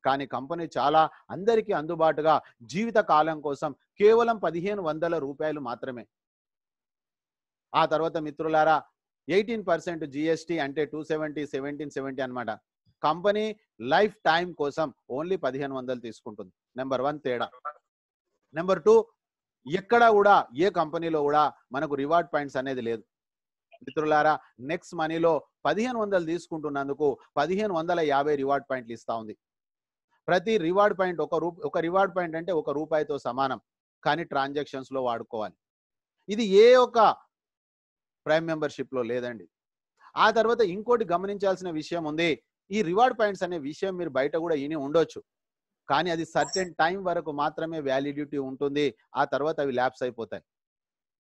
కానీ కంపెనీ చాలా అందరికీ అందుబాటుగా జీవిత కాలం కోసం కేవలం పదిహేను వందల రూపాయలు మాత్రమే ఆ తర్వాత మిత్రులారా ఎయిటీన్ పర్సెంట్ జిఎస్టీ అంటే టూ సెవెంటీ సెవెంటీన్ సెవెంటీ అనమాట కంపెనీ లైఫ్ టైం కోసం ఓన్లీ పదిహేను వందలు తీసుకుంటుంది నెంబర్ వన్ తేడా నెంబర్ టూ ఎక్కడ కూడా ఏ కంపెనీలో కూడా మనకు రివార్డ్ పాయింట్స్ అనేది లేదు మిత్రులారా నెక్స్ట్ మనీలో పదిహేను వందలు తీసుకుంటున్నందుకు పదిహేను వందల యాభై రివార్డ్ పాయింట్లు ఇస్తా ఉంది ప్రతి రివార్డ్ పాయింట్ ఒక రూప ఒక రివార్డ్ పాయింట్ అంటే ఒక రూపాయితో సమానం కానీ ట్రాన్సాక్షన్స్లో వాడుకోవాలి ఇది ఏ ఒక ప్రైమ్ మెంబర్షిప్ లో లేదండి ఆ తర్వాత ఇంకోటి గమనించాల్సిన విషయం ఉంది ఈ రివార్డ్ పాయింట్స్ అనే విషయం మీరు బయట కూడా ఇని ఉండొచ్చు కానీ అది సర్టెన్ టైం వరకు మాత్రమే వ్యాలిడిటీ ఉంటుంది ఆ తర్వాత అవి ల్యాబ్స్ అయిపోతాయి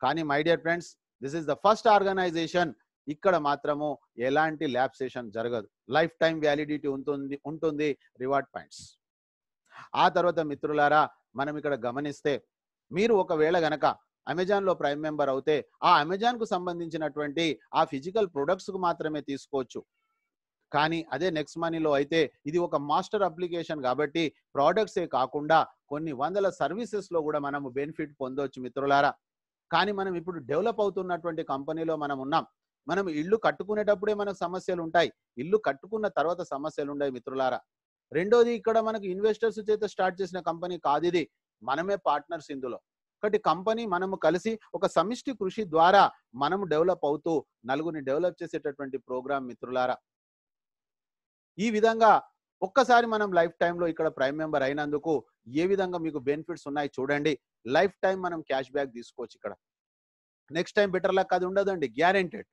కానీ my dear friends this is the first organization ఇక్కడ మాత్రము ఎలాంటి ల్యాబ్సేషన్ జరగదు లైఫ్ టైం వ్యాలిడిటీ ఉంటుంది ఉంటుంది రివార్డ్ పాయింట్స్ ఆ తర్వాత మిత్రులారా మనం ఇక్కడ గమనిస్తే మీరు ఒకవేళ గనక అమెజాన్ లో ప్రైమ్ మెంబర్ అవుతే ఆ అమెజాన్ కు సంబంధించినటువంటి ఆ ఫిజికల్ ప్రొడక్ట్స్ కు మాత్రమే తీసుకోవచ్చు కానీ అదే నెక్స్ట్ మనీలో అయితే ఇది ఒక మాస్టర్ అప్లికేషన్ కాబట్టి ప్రోడక్ట్సే కాకుండా కొన్ని వందల సర్వీసెస్లో కూడా మనము బెనిఫిట్ పొందవచ్చు మిత్రులారా కానీ మనం ఇప్పుడు డెవలప్ అవుతున్నటువంటి కంపెనీలో మనం ఉన్నాం మనం ఇల్లు కట్టుకునేటప్పుడే మనకు సమస్యలు ఉంటాయి ఇల్లు కట్టుకున్న తర్వాత సమస్యలు ఉన్నాయి మిత్రులారా రెండోది ఇక్కడ మనకు ఇన్వెస్టర్స్ చేత స్టార్ట్ చేసిన కంపెనీ కాదు ఇది మనమే పార్ట్నర్స్ ఇందులో కాబట్టి కంపెనీ మనము కలిసి ఒక సమిష్టి కృషి ద్వారా మనము డెవలప్ అవుతూ నలుగురిని డెవలప్ చేసేటటువంటి ప్రోగ్రామ్ మిత్రులారా ఈ విధంగా ఒక్కసారి మనం లైఫ్ టైంలో ఇక్కడ ప్రైమ్ మెంబర్ అయినందుకు ఏ విధంగా మీకు బెనిఫిట్స్ ఉన్నాయి చూడండి లైఫ్ టైం మనం క్యాష్ బ్యాక్ తీసుకోవచ్చు ఇక్కడ నెక్స్ట్ టైం బెటర్ లక్ అది ఉండదండి గ్యారెంటెడ్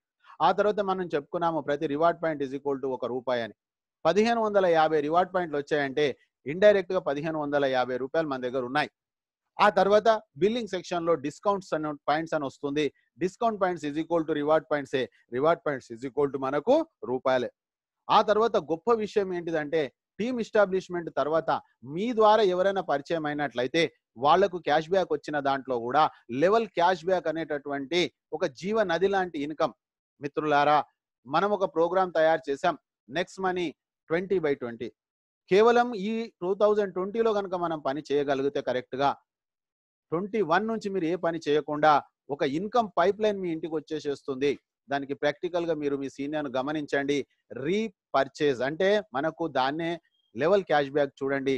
ఆ తర్వాత మనం చెప్పుకున్నాము ప్రతి reward point is equal to ఒక రూపాయి అని పదిహేను వందల యాభై రివార్డ్ పాయింట్లు వచ్చాయంటే ఇండైరెక్ట్గా పదిహేను వందల యాభై రూపాయలు మన దగ్గర ఉన్నాయి ఆ తర్వాత బిల్లింగ్ సెక్షన్ లో డిస్కౌంట్స్ అని పాయింట్స్ అని వస్తుంది discount points is equal to reward a reward points is equal to మనకు రూపాయలే ఆ తర్వాత గొప్ప విషయం ఏంటిదంటే టీమ్ ఎస్టాబ్లిష్మెంట్ తర్వాత మీ ద్వారా ఎవరైనా పరిచయం అయినట్లయితే వాళ్లకు క్యాష్ బ్యాక్ వచ్చిన దాంట్లో కూడా లెవెల్ క్యాష్ బ్యాక్ అనేటటువంటి ఒక జీవ నది లాంటి ఇన్కమ్ మిత్రులారా మనం ఒక ప్రోగ్రామ్ తయారు చేసాం next money twenty by twenty కేవలం ఈ టూ థౌజండ్ ట్వంటీలో కనుక మనం పని చేయగలిగితే కరెక్ట్గా ట్వంటీ వన్ నుంచి మీరు ఏ పని చేయకుండా ఒక ఇన్కమ్ పైప్ లైన్ మీ ఇంటికి వచ్చేసేస్తుంది దానికి ప్రాక్టికల్గా మీరు మీ సీనియర్ను గమనించండి రీపర్చేజ్ అంటే మనకు దాన్నే లెవెల్ క్యాష్ బ్యాక్ చూడండి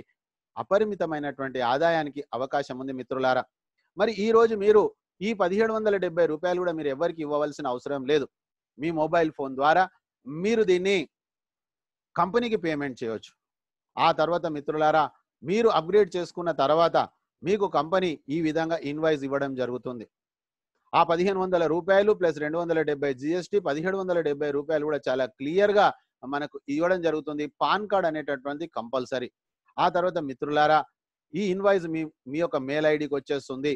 అపరిమితమైనటువంటి ఆదాయానికి అవకాశం ఉంది మిత్రులారా మరి ఈ రోజు మీరు ఈ పదిహేడు వందల డెబ్బై రూపాయలు కూడా మీరు ఎవరికి ఇవ్వవలసిన అవసరం లేదు మీ మొబైల్ ఫోన్ ద్వారా మీరు దీన్ని కంపెనీకి పేమెంట్ చేయవచ్చు ఆ తర్వాత మిత్రులారా మీరు అప్గ్రేడ్ చేసుకున్న తర్వాత మీకు కంపెనీ ఈ విధంగా ఇన్వాయిస్ ఇవ్వడం జరుగుతుంది ఆ పదిహేను వందల రూపాయలు ప్లస్ రెండు వందల డెబ్బై జిఎస్టీ పదిహేడు వందల డెబ్బై రూపాయలు కూడా చాలా క్లియర్గా మనకు ఇవ్వడం జరుగుతుంది పాన్ కార్డ్ అనేటటువంటి కంపల్సరీ ఆ తర్వాత మిత్రులారా ఈ ఇన్వాయిస్ మీ మీ యొక్క మెయిల్ ఐడికి వచ్చేస్తుంది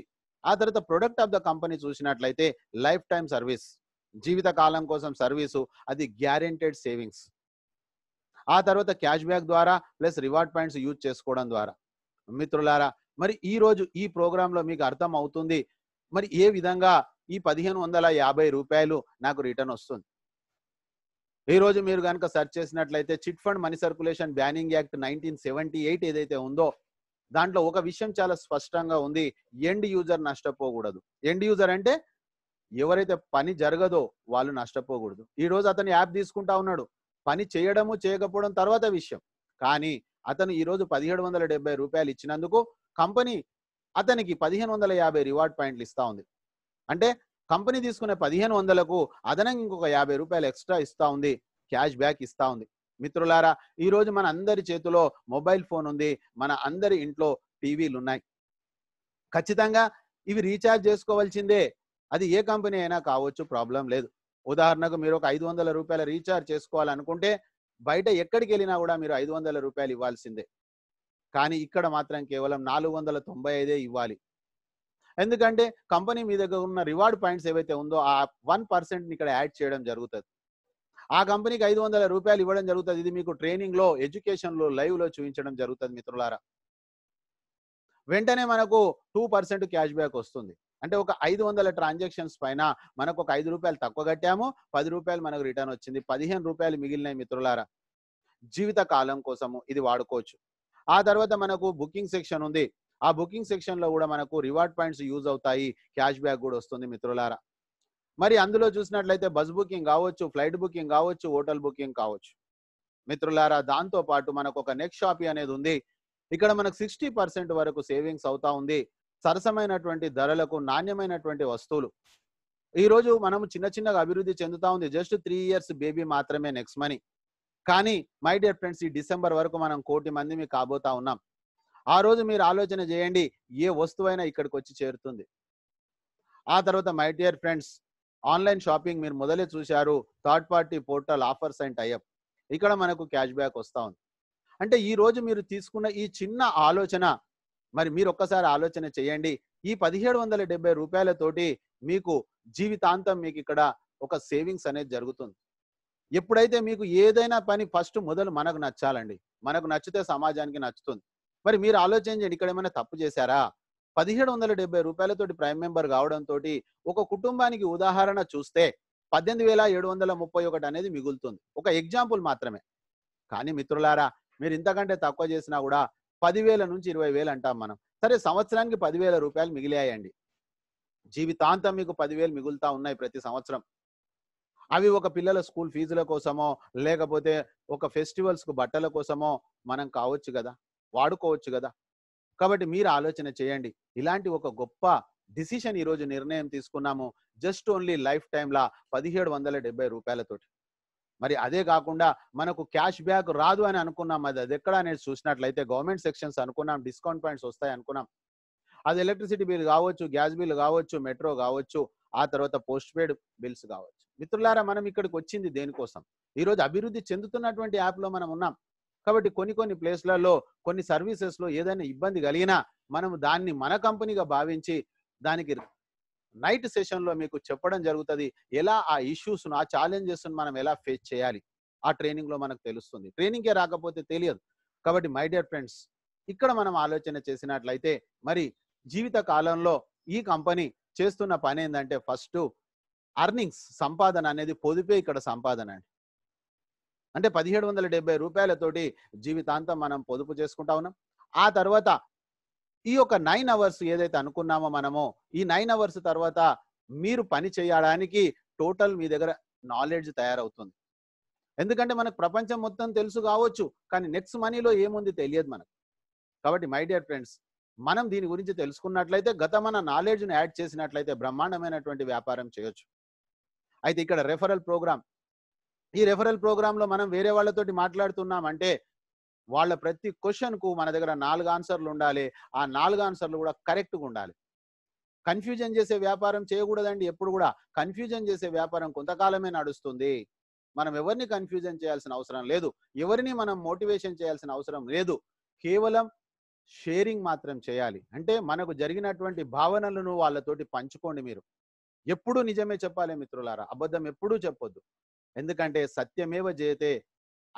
ఆ తర్వాత ప్రొడక్ట్ ఆఫ్ ద కంపెనీ చూసినట్లయితే లైఫ్ టైం సర్వీస్ జీవిత కాలం కోసం సర్వీసు అది గ్యారెంటెడ్ సేవింగ్స్ ఆ తర్వాత క్యాష్ బ్యాక్ ద్వారా ప్లస్ రివార్డ్ పాయింట్స్ యూజ్ చేసుకోవడం ద్వారా మిత్రులారా మరి ఈ రోజు ఈ ప్రోగ్రాంలో మీకు అర్థం అవుతుంది మరి ఏ విధంగా ఈ పదిహేను వందల యాభై రూపాయలు నాకు రిటర్న్ వస్తుంది ఈ రోజు మీరు కనుక సెర్చ్ చేసినట్లయితే chit fund money circulation banning act nineteen seventy eight ఏదైతే ఉందో దాంట్లో ఒక విషయం చాలా స్పష్టంగా ఉంది ఎండ్ యూజర్ నష్టపోకూడదు ఎండ్ యూజర్ అంటే ఎవరైతే పని జరగదో వాళ్ళు నష్టపోకూడదు ఈ రోజు అతను యాప్ తీసుకుంటా ఉన్నాడు పని చేయడము చేయకపోవడం తర్వాత విషయం కానీ అతను ఈరోజు పదిహేడు వందల డెబ్బై రూపాయలు ఇచ్చినందుకు కంపెనీ అతనికి పదిహేను వందల యాభై రివార్డ్ పాయింట్లు ఇస్తా ఉంది అంటే కంపెనీ తీసుకునే పదిహేను వందలకు అదనంగా ఇంకొక యాభై రూపాయలు ఎక్స్ట్రా ఇస్తూ ఉంది క్యాష్ బ్యాక్ ఇస్తూ ఉంది మిత్రులారా ఈరోజు మన అందరి చేతిలో మొబైల్ ఫోన్ ఉంది మన అందరి ఇంట్లో టీవీలు ఉన్నాయి ఖచ్చితంగా ఇవి రీఛార్జ్ చేసుకోవాల్సిందే అది ఏ కంపెనీ అయినా కావచ్చు ప్రాబ్లం లేదు ఉదాహరణకు మీరు ఒక ఐదు వందల రూపాయల రీఛార్జ్ చేసుకోవాలనుకుంటే బయట ఎక్కడికి వెళ్ళినా కూడా మీరు ఐదు వందల రూపాయలు ఇవ్వాల్సిందే కానీ ఇక్కడ మాత్రం కేవలం నాలుగు వందల తొంభై ఐదే ఇవ్వాలి ఎందుకంటే కంపెనీ మీ దగ్గర ఉన్న రివార్డ్ పాయింట్స్ ఏవైతే ఉందో ఆ వన్ పర్సెంట్ని ఇక్కడ యాడ్ చేయడం జరుగుతుంది ఆ కంపెనీకి ఐదు వందల రూపాయలు ఇవ్వడం జరుగుతుంది ఇది మీకు ట్రైనింగ్లో ఎడ్యుకేషన్లో లైవ్లో చూపించడం జరుగుతుంది మిత్రులారా వెంటనే మనకు టూ పర్సెంట్ క్యాష్ బ్యాక్ వస్తుంది అంటే ఒక ఐదు వందల ట్రాన్సాక్షన్స్ పైన మనకు ఒక ఐదు రూపాయలు తక్కువ కట్టాము పది రూపాయలు మనకు రిటర్న్ వచ్చింది పదిహేను రూపాయలు మిగిలినాయి మిత్రులారా జీవిత కాలం కోసము ఇది వాడుకోవచ్చు ఆ తర్వాత మనకు బుకింగ్ సెక్షన్ ఉంది ఆ బుకింగ్ సెక్షన్ లో కూడా మనకు రివార్డ్ పాయింట్స్ యూజ్ అవుతాయి క్యాష్ బ్యాక్ కూడా వస్తుంది మిత్రులారా మరి అందులో చూసినట్లయితే బస్ బుకింగ్ కావచ్చు ఫ్లైట్ బుకింగ్ కావచ్చు హోటల్ బుకింగ్ కావచ్చు మిత్రులారా దాంతో పాటు మనకు ఒక నెక్స్ట్ షాపీ అనేది ఉంది ఇక్కడ మనకు సిక్స్టీ పర్సెంట్ వరకు సేవింగ్స్ అవుతా ఉంది సరసమైనటువంటి ధరలకు నాణ్యమైనటువంటి వస్తువులు ఈరోజు మనం చిన్న చిన్నగా అభివృద్ధి చెందుతా ఉంది జస్ట్ త్రీ ఇయర్స్ బేబీ మాత్రమే నెక్స్ట్ మనీ కానీ మై డియర్ ఫ్రెండ్స్ ఈ డిసెంబర్ వరకు మనం కోటి మంది మీకు కాబోతా ఉన్నాం ఆ రోజు మీరు ఆలోచన చేయండి ఏ వస్తువైనా ఇక్కడికి వచ్చి చేరుతుంది ఆ తర్వాత my dear friends online shopping మీరు మొదలే చూశారు third party portal offers and tie up ఇక్కడ మనకు క్యాష్ బ్యాక్ వస్తూ ఉంది అంటే ఈ రోజు మీరు తీసుకున్న ఈ చిన్న ఆలోచన మరి మీరు ఒక్కసారి ఆలోచన చేయండి ఈ పదిహేడు వందల డెబ్బై రూపాయలతోటి మీకు జీవితాంతం మీకు ఇక్కడ ఒక సేవింగ్స్ అనేది జరుగుతుంది ఎప్పుడైతే మీకు ఏదైనా పని ఫస్ట్ మొదలు మనకు నచ్చాలండి మనకు నచ్చితే సమాజానికి నచ్చుతుంది మరి మీరు ఆలోచించండి ఇక్కడ ఏమైనా తప్పు చేశారా పదిహేడు వందల డెబ్బై రూపాయలతోటి ప్రైమ్ మెంబర్ కావడంతో ఒక కుటుంబానికి ఉదాహరణ చూస్తే పద్దెనిమిది వేల ఏడు వందల ముప్పై ఒకటి అనేది మిగులుతుంది ఒక ఎగ్జాంపుల్ మాత్రమే కానీ మిత్రులారా మీరు ఇంతకంటే తక్కువ చేసినా కూడా పదివేల నుంచి ఇరవై వేలు అంటాం మనం సరే సంవత్సరానికి పదివేల రూపాయలు మిగిలాయండి జీవితాంతం మీకు పదివేలు మిగులుతా ఉన్నాయి ప్రతి సంవత్సరం అవి ఒక పిల్లల స్కూల్ ఫీజుల కోసమో లేకపోతే ఒక ఫెస్టివల్స్కు బట్టల కోసమో మనం కావచ్చు కదా వాడుకోవచ్చు కదా కాబట్టి మీరు ఆలోచన చేయండి ఇలాంటి ఒక గొప్ప డిసిషన్ ఈరోజు నిర్ణయం తీసుకున్నాము జస్ట్ ఓన్లీ లైఫ్ టైంలా పదిహేడు వందల డెబ్బై రూపాయలతోటి మరి అదే కాకుండా మనకు క్యాష్ బ్యాక్ రాదు అని అనుకున్నాం అది అది ఎక్కడ అనేది చూసినట్లయితే గవర్నమెంట్ సెక్షన్స్ అనుకున్నాం డిస్కౌంట్ పాయింట్స్ వస్తాయి అనుకున్నాం అది ఎలక్ట్రిసిటీ బిల్ కావచ్చు గ్యాస్ బిల్ కావచ్చు మెట్రో కావచ్చు ఆ తర్వాత పోస్ట్ పెయిడ్ బిల్స్ కావచ్చు మిత్రులారా మనం ఇక్కడికి వచ్చింది దేనికోసం ఈరోజు అభివృద్ధి చెందుతున్నటువంటి యాప్లో మనం ఉన్నాం కాబట్టి కొన్ని కొన్ని ప్లేస్లలో కొన్ని సర్వీసెస్లో ఏదైనా ఇబ్బంది కలిగినా మనం దాన్ని మన కంపెనీగా భావించి దానికి నైట్ సెషన్లో మీకు చెప్పడం జరుగుతుంది ఎలా ఆ ఇష్యూస్ను ఆ ఛాలెంజెస్ను మనం ఎలా ఫేస్ చేయాలి ఆ ట్రైనింగ్లో మనకు తెలుస్తుంది ట్రైనింగే రాకపోతే తెలియదు కాబట్టి మై డియర్ ఫ్రెండ్స్ ఇక్కడ మనం ఆలోచన చేసినట్లయితే మరి జీవిత కాలంలో ఈ కంపెనీ చేస్తున్న పని ఏంటంటే ఫస్ట్ అర్నింగ్స్ సంపాదన అనేది పొదుపే ఇక్కడ సంపాదన అంటే పదిహేడు వందల డెబ్బై రూపాయలతోటి జీవితాంతం మనం పొదుపు చేసుకుంటా ఉన్నాం ఆ తర్వాత ఈ యొక్క నైన్ అవర్స్ ఏదైతే అనుకున్నామో మనము ఈ నైన్ అవర్స్ తర్వాత మీరు పని చేయడానికి టోటల్ మీ దగ్గర నాలెడ్జ్ తయారవుతుంది ఎందుకంటే మనకు ప్రపంచం మొత్తం తెలుసు కావచ్చు కానీ నెక్స్ట్ మనీలో ఏముంది తెలియదు మనకు కాబట్టి మై డియర్ ఫ్రెండ్స్ మనం దీని గురించి తెలుసుకున్నట్లయితే గత మన నాలెడ్జ్ని యాడ్ చేసినట్లయితే బ్రహ్మాండమైనటువంటి వ్యాపారం చేయొచ్చు అయితే ఇక్కడ రెఫరల్ ప్రోగ్రామ్ ఈ రెఫరల్ ప్రోగ్రాంలో మనం వేరే వాళ్ళతోటి మాట్లాడుతున్నామంటే వాళ్ళ ప్రతి క్వశ్చన్కు మన దగ్గర నాలుగు ఆన్సర్లు ఉండాలి ఆ నాలుగు ఆన్సర్లు కూడా కరెక్ట్గా ఉండాలి కన్ఫ్యూజన్ చేసే వ్యాపారం చేయకూడదండి ఎప్పుడు కూడా కన్ఫ్యూజన్ చేసే వ్యాపారం కొంతకాలమే నడుస్తుంది మనం ఎవరిని కన్ఫ్యూజన్ చేయాల్సిన అవసరం లేదు ఎవరిని మనం మోటివేషన్ చేయాల్సిన అవసరం లేదు కేవలం షేరింగ్ మాత్రం చేయాలి అంటే మనకు జరిగినటువంటి భావనలను వాళ్ళతోటి పంచుకోండి మీరు ఎప్పుడు నిజమే చెప్పాలి మిత్రులారా అబద్ధం ఎప్పుడూ చెప్పొద్దు ఎందుకంటే సత్యమేవ జయతే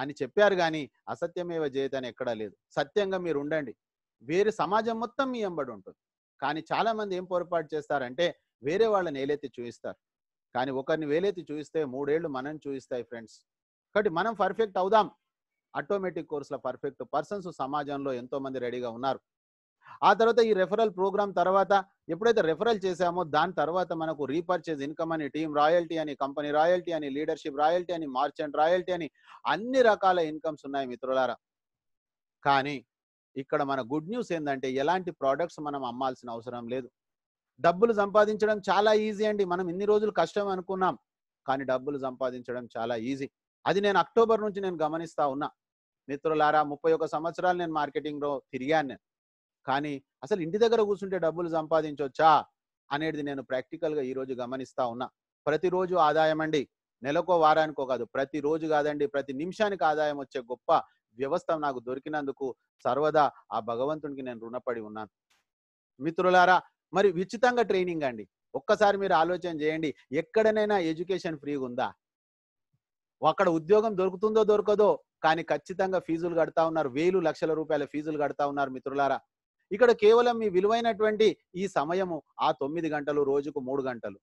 అని చెప్పారు కానీ అసత్యమేవ జయతని ఎక్కడా లేదు సత్యంగా మీరు ఉండండి వేరే సమాజం మొత్తం మీ ఎంబడి ఉంటుంది కానీ చాలా మంది ఏం పొరపాటు చేస్తారంటే వేరే వాళ్ళని ఏలైతే చూపిస్తారు కానీ ఒకరిని వేలెత్తి చూపిస్తే మూడేళ్లు మనం చూపిస్తాయి ఫ్రెండ్స్ కాబట్టి మనం పర్ఫెక్ట్ అవుదాం ఆటోమేటిక్ కోర్సుల పర్ఫెక్ట్ పర్సన్స్ సమాజంలో ఎంతో మంది రెడీగా ఉన్నారు ఆ తర్వాత ఈ రెఫరల్ ప్రోగ్రామ్ తర్వాత ఎప్పుడైతే రెఫరల్ చేశామో దాని తర్వాత మనకు రీపర్చేజ్ ఇన్కమ్ అని టీమ్ రాయల్టీ అని కంపెనీ రాయల్టీ అని లీడర్షిప్ రాయల్టీ అని మార్చెంట్ రాయల్టీ అని అన్ని రకాల ఇన్కమ్స్ ఉన్నాయి మిత్రులారా కానీ ఇక్కడ మన గుడ్ న్యూస్ ఏంటంటే ఎలాంటి ప్రోడక్ట్స్ మనం అమ్మాల్సిన అవసరం లేదు డబ్బులు సంపాదించడం చాలా ఈజీ అండి మనం ఇన్ని రోజులు కష్టం అనుకున్నాం కానీ డబ్బులు సంపాదించడం చాలా ఈజీ అది నేను అక్టోబర్ నుంచి నేను గమనిస్తా ఉన్నా మిత్రులారా ముప్పై ఒక సంవత్సరాలు నేను మార్కెటింగ్లో తిరిగాను నేను కానీ అసలు ఇంటి దగ్గర కూర్చుంటే డబ్బులు సంపాదించవచ్చా అనేది నేను ప్రాక్టికల్గా ఈరోజు గమనిస్తా ఉన్నా ప్రతిరోజు ఆదాయం అండి నెలకో వారానికో కాదు ప్రతిరోజు కాదండి ప్రతి నిమిషానికి ఆదాయం వచ్చే గొప్ప వ్యవస్థ నాకు దొరికినందుకు సర్వదా ఆ భగవంతునికి నేను రుణపడి ఉన్నాను మిత్రులారా మరి ఉచితంగా ట్రైనింగ్ అండి ఒక్కసారి మీరు ఆలోచన చేయండి ఎక్కడనైనా ఎడ్యుకేషన్ ఫ్రీగా ఉందా అక్కడ ఉద్యోగం దొరుకుతుందో దొరకదో కానీ ఖచ్చితంగా ఫీజులు కడతా ఉన్నారు వేలు లక్షల రూపాయల ఫీజులు కడతా ఉన్నారు మిత్రులారా ఇక్కడ కేవలం మీ విలువైనటువంటి ఈ సమయము ఆ తొమ్మిది గంటలు రోజుకు మూడు గంటలు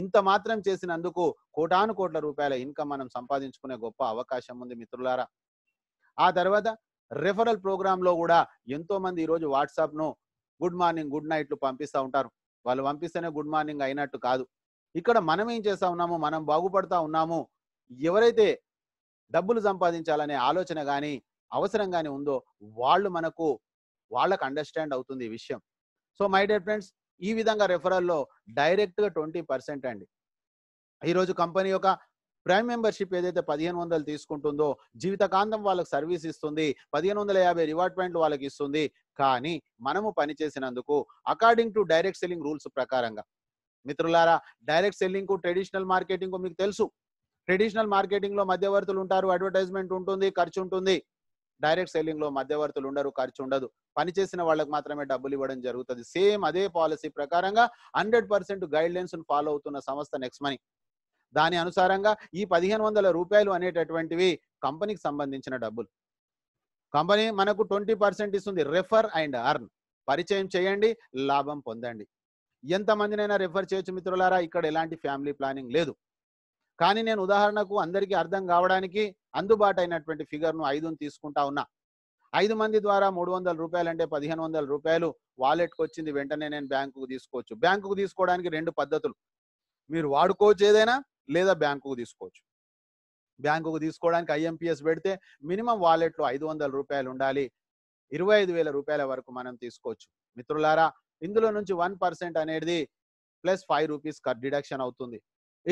ఇంత మాత్రం చేసినందుకు కోటాను కోట్ల రూపాయల ఇన్కమ్ మనం సంపాదించుకునే గొప్ప అవకాశం ఉంది మిత్రులారా ఆ తర్వాత రెఫరల్ ప్రోగ్రాంలో కూడా ఎంతో మంది ఈరోజు ను గుడ్ మార్నింగ్ గుడ్ నైట్లు పంపిస్తూ ఉంటారు వాళ్ళు పంపిస్తేనే గుడ్ మార్నింగ్ అయినట్టు కాదు ఇక్కడ మనం ఏం చేస్తా ఉన్నాము మనం బాగుపడతా ఉన్నాము ఎవరైతే డబ్బులు సంపాదించాలనే ఆలోచన కానీ అవసరం కానీ ఉందో వాళ్ళు మనకు వాళ్ళకు అండర్స్టాండ్ అవుతుంది ఈ విషయం సో మై డియర్ ఫ్రెండ్స్ ఈ విధంగా రెఫరల్లో డైరెక్ట్గా ట్వంటీ పర్సెంట్ అండి ఈరోజు కంపెనీ యొక్క ప్రైమ్ మెంబర్షిప్ ఏదైతే పదిహేను వందలు తీసుకుంటుందో జీవితకాంతం వాళ్ళకి సర్వీస్ ఇస్తుంది పదిహేను వందల యాభై రివార్డ్ పాయింట్లు వాళ్ళకి ఇస్తుంది కానీ మనము పనిచేసినందుకు according to direct selling rules ప్రకారంగా మిత్రులారా డైరెక్ట్ సెల్లింగ్ కు ట్రెడిషనల్ మార్కెటింగ్ మీకు తెలుసు ట్రెడిషనల్ మార్కెటింగ్ లో మధ్యవర్తులు ఉంటారు అడ్వర్టైజ్మెంట్ ఉంటుంది ఖర్చు ఉంటుంది డైరెక్ట్ సెల్లింగ్ లో మధ్యవర్తులు ఉండరు ఖర్చు ఉండదు పనిచేసిన వాళ్ళకి మాత్రమే డబ్బులు ఇవ్వడం జరుగుతుంది సేమ్ అదే పాలసీ ప్రకారంగా hundred percent guidelines follow అవుతున్న సంస్థ నెక్స్ట్ మనీ దాని అనుసారంగా ఈ పదిహేను వందల రూపాయలు అనేటటువంటివి కంపెనీకి సంబంధించిన డబ్బులు కంపెనీ మనకు ట్వంటీ పర్సెంట్ ఇస్తుంది రెఫర్ అండ్ అర్న్ పరిచయం చేయండి లాభం పొందండి ఎంతమందినైనా రెఫర్ చేయొచ్చు మిత్రులారా ఇక్కడ ఎలాంటి ఫ్యామిలీ ప్లానింగ్ లేదు కానీ నేను ఉదాహరణకు అందరికీ అర్థం కావడానికి అందుబాటు అయినటువంటి ఫిగర్ను ఐదును తీసుకుంటా ఉన్నా ఐదు మంది ద్వారా మూడు వందల రూపాయలు అంటే పదిహేను వందల రూపాయలు వాలెట్కి వచ్చింది వెంటనే నేను బ్యాంకుకు తీసుకోవచ్చు బ్యాంకుకు తీసుకోవడానికి రెండు పద్ధతులు మీరు వాడుకోవచ్చు ఏదైనా లేదా బ్యాంకుకు తీసుకోవచ్చు బ్యాంకుకు తీసుకోవడానికి ఐఎంపిఎస్ పెడితే మినిమం వాలెట్లో ఐదు వందల రూపాయలు ఉండాలి ఇరవై ఐదు వేల రూపాయల వరకు మనం తీసుకోవచ్చు మిత్రులారా ఇందులో నుంచి వన్ పర్సెంట్ అనేది ప్లస్ ఫైవ్ రూపీస్ డిడక్షన్ అవుతుంది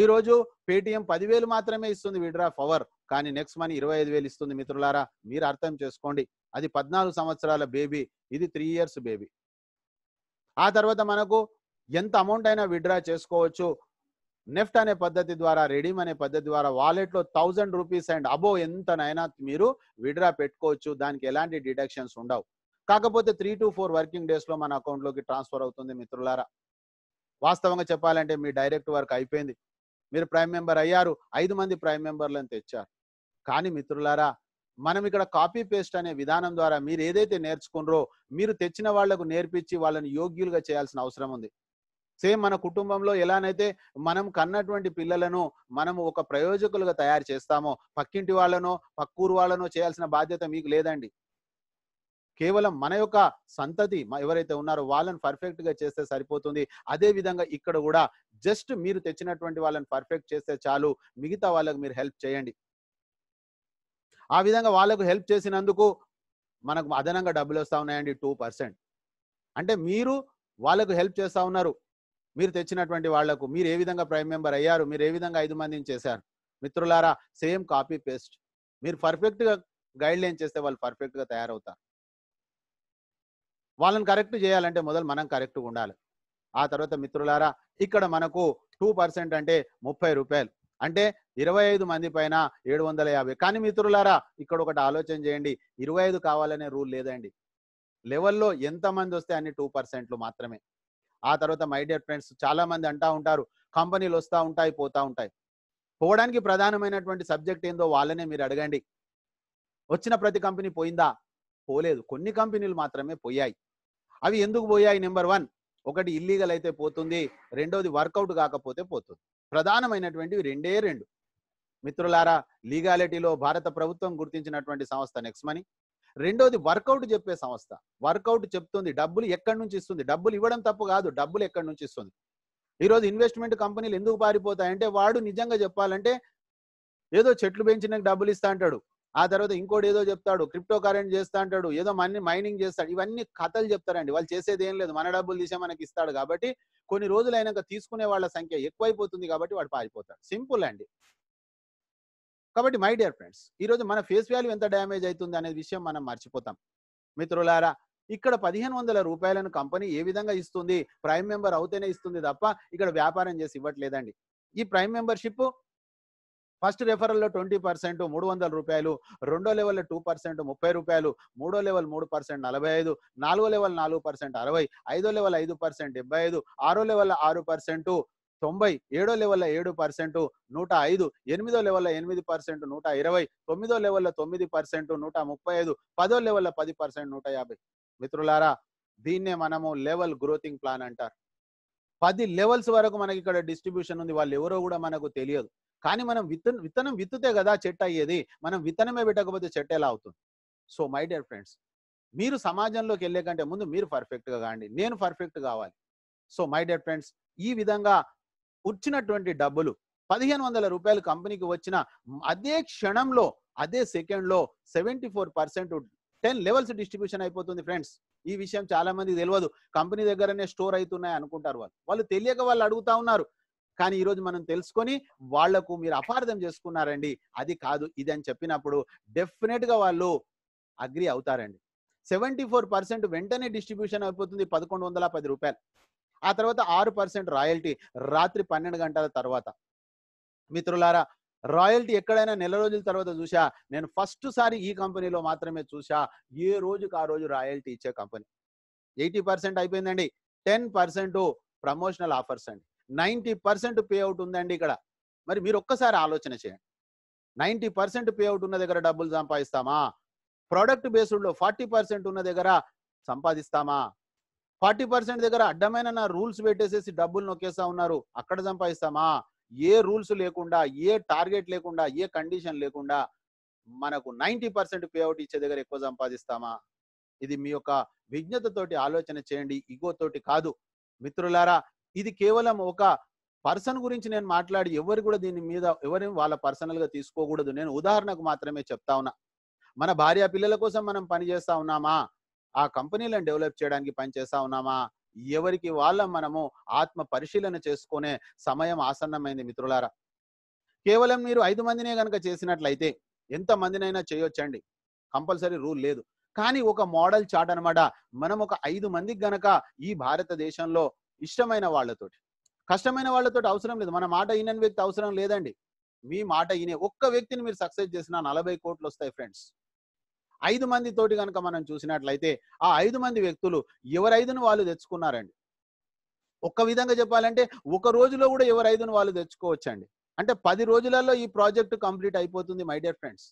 ఈ రోజు పేటిఎం పదివేలు మాత్రమే ఇస్తుంది విడ్రా పవర్ కానీ నెక్స్ట్ మనీ ఇరవై ఐదు వేలు ఇస్తుంది మిత్రులారా మీరు అర్థం చేసుకోండి అది పద్నాలుగు సంవత్సరాల బేబీ ఇది త్రీ ఇయర్స్ బేబీ ఆ తర్వాత మనకు ఎంత అమౌంట్ అయినా విడ్రా చేసుకోవచ్చు నెఫ్ట్ అనే పద్ధతి ద్వారా రెడీమ్ అనే పద్ధతి ద్వారా వాలెట్లో థౌజండ్ రూపీస్ అండ్ అబో ఎంతనైనా మీరు విడ్రా పెట్టుకోవచ్చు దానికి ఎలాంటి డిడక్షన్స్ ఉండవు కాకపోతే three to four working days లో మన అకౌంట్లోకి ట్రాన్స్ఫర్ అవుతుంది మిత్రులారా వాస్తవంగా చెప్పాలంటే మీ డైరెక్ట్ వర్క్ అయిపోయింది మీరు ప్రైమ్ మెంబర్ అయ్యారు ఐదు మంది ప్రైమ్ మెంబర్లను తెచ్చారు కానీ మిత్రులారా మనం ఇక్కడ కాపీ పేస్ట్ అనే విధానం ద్వారా మీరు ఏదైతే నేర్చుకున్నారో మీరు తెచ్చిన వాళ్లకు నేర్పించి వాళ్ళని యోగ్యులుగా చేయాల్సిన అవసరం ఉంది సేమ్ మన కుటుంబంలో ఎలానైతే మనం కన్నటువంటి పిల్లలను మనం ఒక ప్రయోజకులుగా తయారు చేస్తామో పక్కింటి వాళ్ళనో పక్కూరు వాళ్ళనో చేయాల్సిన బాధ్యత మీకు లేదండి కేవలం మన యొక్క సంతతి ఎవరైతే ఉన్నారో వాళ్ళని పర్ఫెక్ట్ గా చేస్తే సరిపోతుంది అదే విధంగా ఇక్కడ కూడా జస్ట్ మీరు తెచ్చినటువంటి వాళ్ళని పర్ఫెక్ట్ చేస్తే చాలు మిగతా వాళ్ళకు మీరు హెల్ప్ చేయండి ఆ విధంగా వాళ్ళకు హెల్ప్ చేసినందుకు మనకు అదనంగా డబ్బులు వస్తా ఉన్నాయండి టూ పర్సెంట్ అంటే మీరు వాళ్ళకు హెల్ప్ చేస్తూ ఉన్నారు మీరు తెచ్చినటువంటి వాళ్లకు మీరు ఏ విధంగా ప్రైమ్ మెంబర్ అయ్యారు మీరు ఏ విధంగా ఐదు మందిని చేశారు మిత్రులారా సేమ్ కాపీ పేస్ట్ మీరు పర్ఫెక్ట్గా గైడ్ లైన్ చేస్తే వాళ్ళు పర్ఫెక్ట్గా తయారవుతారు వాళ్ళని కరెక్ట్ చేయాలంటే మొదలు మనం కరెక్ట్గా ఉండాలి ఆ తర్వాత మిత్రులారా ఇక్కడ మనకు టూ పర్సెంట్ అంటే ముప్పై రూపాయలు అంటే ఇరవై ఐదు మంది పైన ఏడు వందల యాభై కానీ మిత్రులారా ఇక్కడ ఒకటి ఆలోచన చేయండి ఇరవై ఐదు కావాలనే రూల్ లేదండి లెవెల్లో ఎంతమంది వస్తే అన్ని టూ పర్సెంట్లు మాత్రమే ఆ తర్వాత మై డియర్ ఫ్రెండ్స్ చాలా మంది అంటా ఉంటారు కంపెనీలు వస్తూ ఉంటాయి పోతూ ఉంటాయి పోవడానికి ప్రధానమైనటువంటి సబ్జెక్ట్ ఏందో వాళ్ళనే మీరు అడగండి వచ్చిన ప్రతి కంపెనీ పోయిందా పోలేదు కొన్ని కంపెనీలు మాత్రమే పోయాయి అవి ఎందుకు పోయాయి నెంబర్ వన్ ఒకటి ఇల్లీగల్ అయితే పోతుంది రెండవది వర్కౌట్ కాకపోతే పోతుంది ప్రధానమైనటువంటివి రెండే రెండు మిత్రులారా లీగాలిటీలో భారత ప్రభుత్వం గుర్తించినటువంటి సంస్థ నెక్స్ట్ మనీ రెండోది వర్కౌట్ చెప్పే సంస్థ వర్కౌట్ చెప్తుంది డబ్బులు ఎక్కడి నుంచి ఇస్తుంది డబ్బులు ఇవ్వడం తప్పు కాదు డబ్బులు ఎక్కడి నుంచి ఇస్తుంది ఈరోజు ఇన్వెస్ట్మెంట్ కంపెనీలు ఎందుకు పారిపోతాయంటే వాడు నిజంగా చెప్పాలంటే ఏదో చెట్లు పెంచిన డబ్బులు ఇస్తా అంటాడు ఆ తర్వాత ఇంకోటి ఏదో చెప్తాడు క్రిప్టో కరెంట్ చేస్తా అంటాడు ఏదో మనీ మైనింగ్ చేస్తాడు ఇవన్నీ కథలు చెప్తారండి వాళ్ళు చేసేది ఏం లేదు మన డబ్బులు తీసే మనకి ఇస్తాడు కాబట్టి కొన్ని రోజులు అయినాక తీసుకునే వాళ్ళ సంఖ్య ఎక్కువైపోతుంది కాబట్టి వాడు పారిపోతాడు సింపుల్ అండి కాబట్టి మై డియర్ ఫ్రెండ్స్ ఈరోజు మన ఫేస్ వాల్యూ ఎంత డ్యామేజ్ అవుతుంది అనే విషయం మనం మర్చిపోతాం మిత్రులారా ఇక్కడ పదిహేను వందల రూపాయలను కంపెనీ ఏ విధంగా ఇస్తుంది ప్రైమ్ మెంబర్ అవుతేనే ఇస్తుంది తప్ప ఇక్కడ వ్యాపారం చేసి ఇవ్వట్లేదండి ఈ ప్రైమ్ మెంబర్షిప్ ఫస్ట్ రెఫరల్లో ట్వంటీ పర్సెంట్ మూడు వందల రూపాయలు రెండో లెవెల్లో టూ పర్సెంట్ ముప్పై రూపాయలు మూడో లెవెల్ మూడు పర్సెంట్ నలభై ఐదు నాలుగో లెవెల్ నాలుగు పర్సెంట్ అరవై ఐదో లెవెల్ ఐదు పర్సెంట్ డెబ్బై ఐదు ఆరో లెవెల్ ఆరు పర్సెంట్ తొంభై ఏడో లెవెల్లో ఏడు పర్సెంట్ నూట ఐదు ఎనిమిదో లెవెల్లో ఎనిమిది పర్సెంట్ నూట ఇరవై తొమ్మిదో లెవెల్లో తొమ్మిది పర్సెంట్ నూట ముప్పై ఐదు పదో లెవెల్లో పది పర్సెంట్ నూట యాభై మిత్రులారా దీన్నే మనము లెవెల్ గ్రోతింగ్ ప్లాన్ అంటారు పది లెవెల్స్ వరకు మనకి ఇక్కడ డిస్ట్రిబ్యూషన్ ఉంది వాళ్ళు ఎవరో కూడా మనకు తెలియదు కానీ మనం విత్తనం విత్తనం విత్తుతే కదా చెట్టు అయ్యేది మనం విత్తనమే పెట్టకపోతే చెట్టు ఎలా అవుతుంది సో మై డియర్ ఫ్రెండ్స్ మీరు సమాజంలోకి వెళ్ళే కంటే ముందు మీరు పర్ఫెక్ట్గా కాండి నేను పర్ఫెక్ట్ కావాలి సో మై డియర్ ఫ్రెండ్స్ ఈ విధంగా వచ్చినటువంటి డబ్బులు పదిహేను వందల రూపాయలు కంపెనీకి వచ్చిన అదే క్షణంలో అదే సెకండ్లో seventy four percent ten levels distribution అయిపోతుంది ఫ్రెండ్స్ ఈ విషయం చాలా మంది తెలియదు కంపెనీ దగ్గరనే స్టోర్ అవుతున్నాయి అనుకుంటారు వాళ్ళు వాళ్ళు తెలియక వాళ్ళు అడుగుతా ఉన్నారు కానీ ఈరోజు మనం తెలుసుకొని వాళ్లకు మీరు అపార్థం చేసుకున్నారండి అది కాదు ఇది అని చెప్పినప్పుడు డెఫినెట్ గా వాళ్ళు అగ్రి అవుతారండి సెవెంటీ ఫోర్ పర్సెంట్ వెంటనే డిస్ట్రిబ్యూషన్ అయిపోతుంది పదకొండు వందల పది రూపాయలు ఆ తర్వాత ఆరు పర్సెంట్ రాయల్టీ రాత్రి పన్నెండు గంటల తర్వాత మిత్రులారా రాయల్టీ ఎక్కడైనా నెల రోజుల తర్వాత చూసా నేను ఫస్ట్ సారి ఈ కంపెనీలో మాత్రమే చూసా ఏ రోజుకి ఆ రోజు రాయల్టీ ఇచ్చే కంపెనీ ఎయిటీ పర్సెంట్ అయిపోయిందండి టెన్ పర్సెంట్ ప్రమోషనల్ ఆఫర్స్ అండి నైంటీ పర్సెంట్ పే అవుట్ ఉందండి ఇక్కడ మరి మీరు ఒక్కసారి ఆలోచన చేయండి నైంటీ పర్సెంట్ పే అవుట్ ఉన్న దగ్గర డబ్బులు సంపాదిస్తామా ప్రొడక్ట్ బేస్డ్లో ఫార్టీ పర్సెంట్ ఉన్న దగ్గర సంపాదిస్తామా ఫార్టీ పర్సెంట్ దగ్గర అడ్డమైన రూల్స్ పెట్టేసేసి డబ్బులు నొక్కేస్తా ఉన్నారు అక్కడ సంపాదిస్తామా ఏ రూల్స్ లేకుండా ఏ టార్గెట్ లేకుండా ఏ కండిషన్ లేకుండా మనకు నైంటీ పర్సెంట్ పే అవుట్ ఇచ్చే దగ్గర ఎక్కువ సంపాదిస్తామా ఇది మీ యొక్క విజ్ఞతతోటి ఆలోచన చేయండి ఇగోతోటి కాదు మిత్రులారా ఇది కేవలం ఒక పర్సన్ గురించి నేను మాట్లాడి ఎవరు కూడా దీని మీద ఎవరి వాళ్ళ పర్సనల్ గా తీసుకోకూడదు నేను ఉదాహరణకు మాత్రమే చెప్తా ఉన్నా మన భార్య పిల్లల కోసం మనం పని చేస్తా ఉన్నామా ఆ కంపెనీలను డెవలప్ చేయడానికి పనిచేస్తా ఉన్నామా ఎవరికి వాళ్ళ మనము ఆత్మ పరిశీలన చేసుకునే సమయం ఆసన్నమైంది మిత్రులారా కేవలం మీరు ఐదు మందినే కనుక చేసినట్లయితే ఎంత మందినైనా చేయొచ్చండి కంపల్సరీ రూల్ లేదు కానీ ఒక మోడల్ చాట్ అనమాట మనం ఒక ఐదు మందికి గనక ఈ భారతదేశంలో ఇష్టమైన వాళ్ళతోటి కష్టమైన వాళ్ళతోటి అవసరం లేదు మన మాట ఈయన వ్యక్తి అవసరం లేదండి మీ మాట ఇనే ఒక్క వ్యక్తిని మీరు సక్సెస్ చేసిన నలభై కోట్లు వస్తాయి ఫ్రెండ్స్ ఐదు మంది తోటి కనుక మనం చూసినట్లయితే ఆ ఐదు మంది వ్యక్తులు ఎవరైదును వాళ్ళు తెచ్చుకున్నారండి ఒక్క విధంగా చెప్పాలంటే ఒక రోజులో కూడా ఎవరైదును ఐదును వాళ్ళు తెచ్చుకోవచ్చండి అంటే పది రోజులలో ఈ ప్రాజెక్ట్ కంప్లీట్ అయిపోతుంది మై డియర్ ఫ్రెండ్స్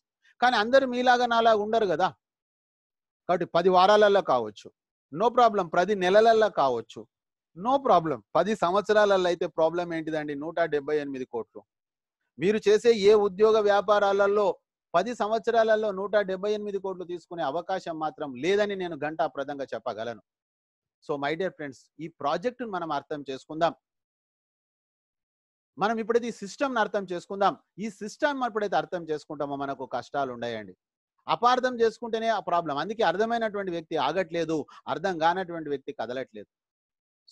కానీ అందరు మీలాగా నాలా ఉండరు కదా కాబట్టి పది వారాలలో కావచ్చు నో ప్రాబ్లం ప్రతి నెలలలో కావచ్చు నో ప్రాబ్లం పది సంవత్సరాలలో అయితే ప్రాబ్లం ఏంటిదండి నూట డెబ్బై ఎనిమిది కోట్లు మీరు చేసే ఏ ఉద్యోగ వ్యాపారాలలో పది సంవత్సరాలలో నూట డెబ్బై ఎనిమిది కోట్లు తీసుకునే అవకాశం మాత్రం లేదని నేను గంటాప్రదంగా చెప్పగలను సో మై డియర్ ఫ్రెండ్స్ ఈ ప్రాజెక్టును మనం అర్థం చేసుకుందాం మనం ఇప్పుడైతే ఈ సిస్టమ్ని అర్థం చేసుకుందాం ఈ సిస్టమ్ ఎప్పుడైతే అర్థం చేసుకుంటామో మనకు కష్టాలు ఉన్నాయండి అపార్థం చేసుకుంటేనే ఆ ప్రాబ్లం అందుకే అర్థమైనటువంటి వ్యక్తి ఆగట్లేదు అర్థం కానటువంటి వ్యక్తి కదలట్లేదు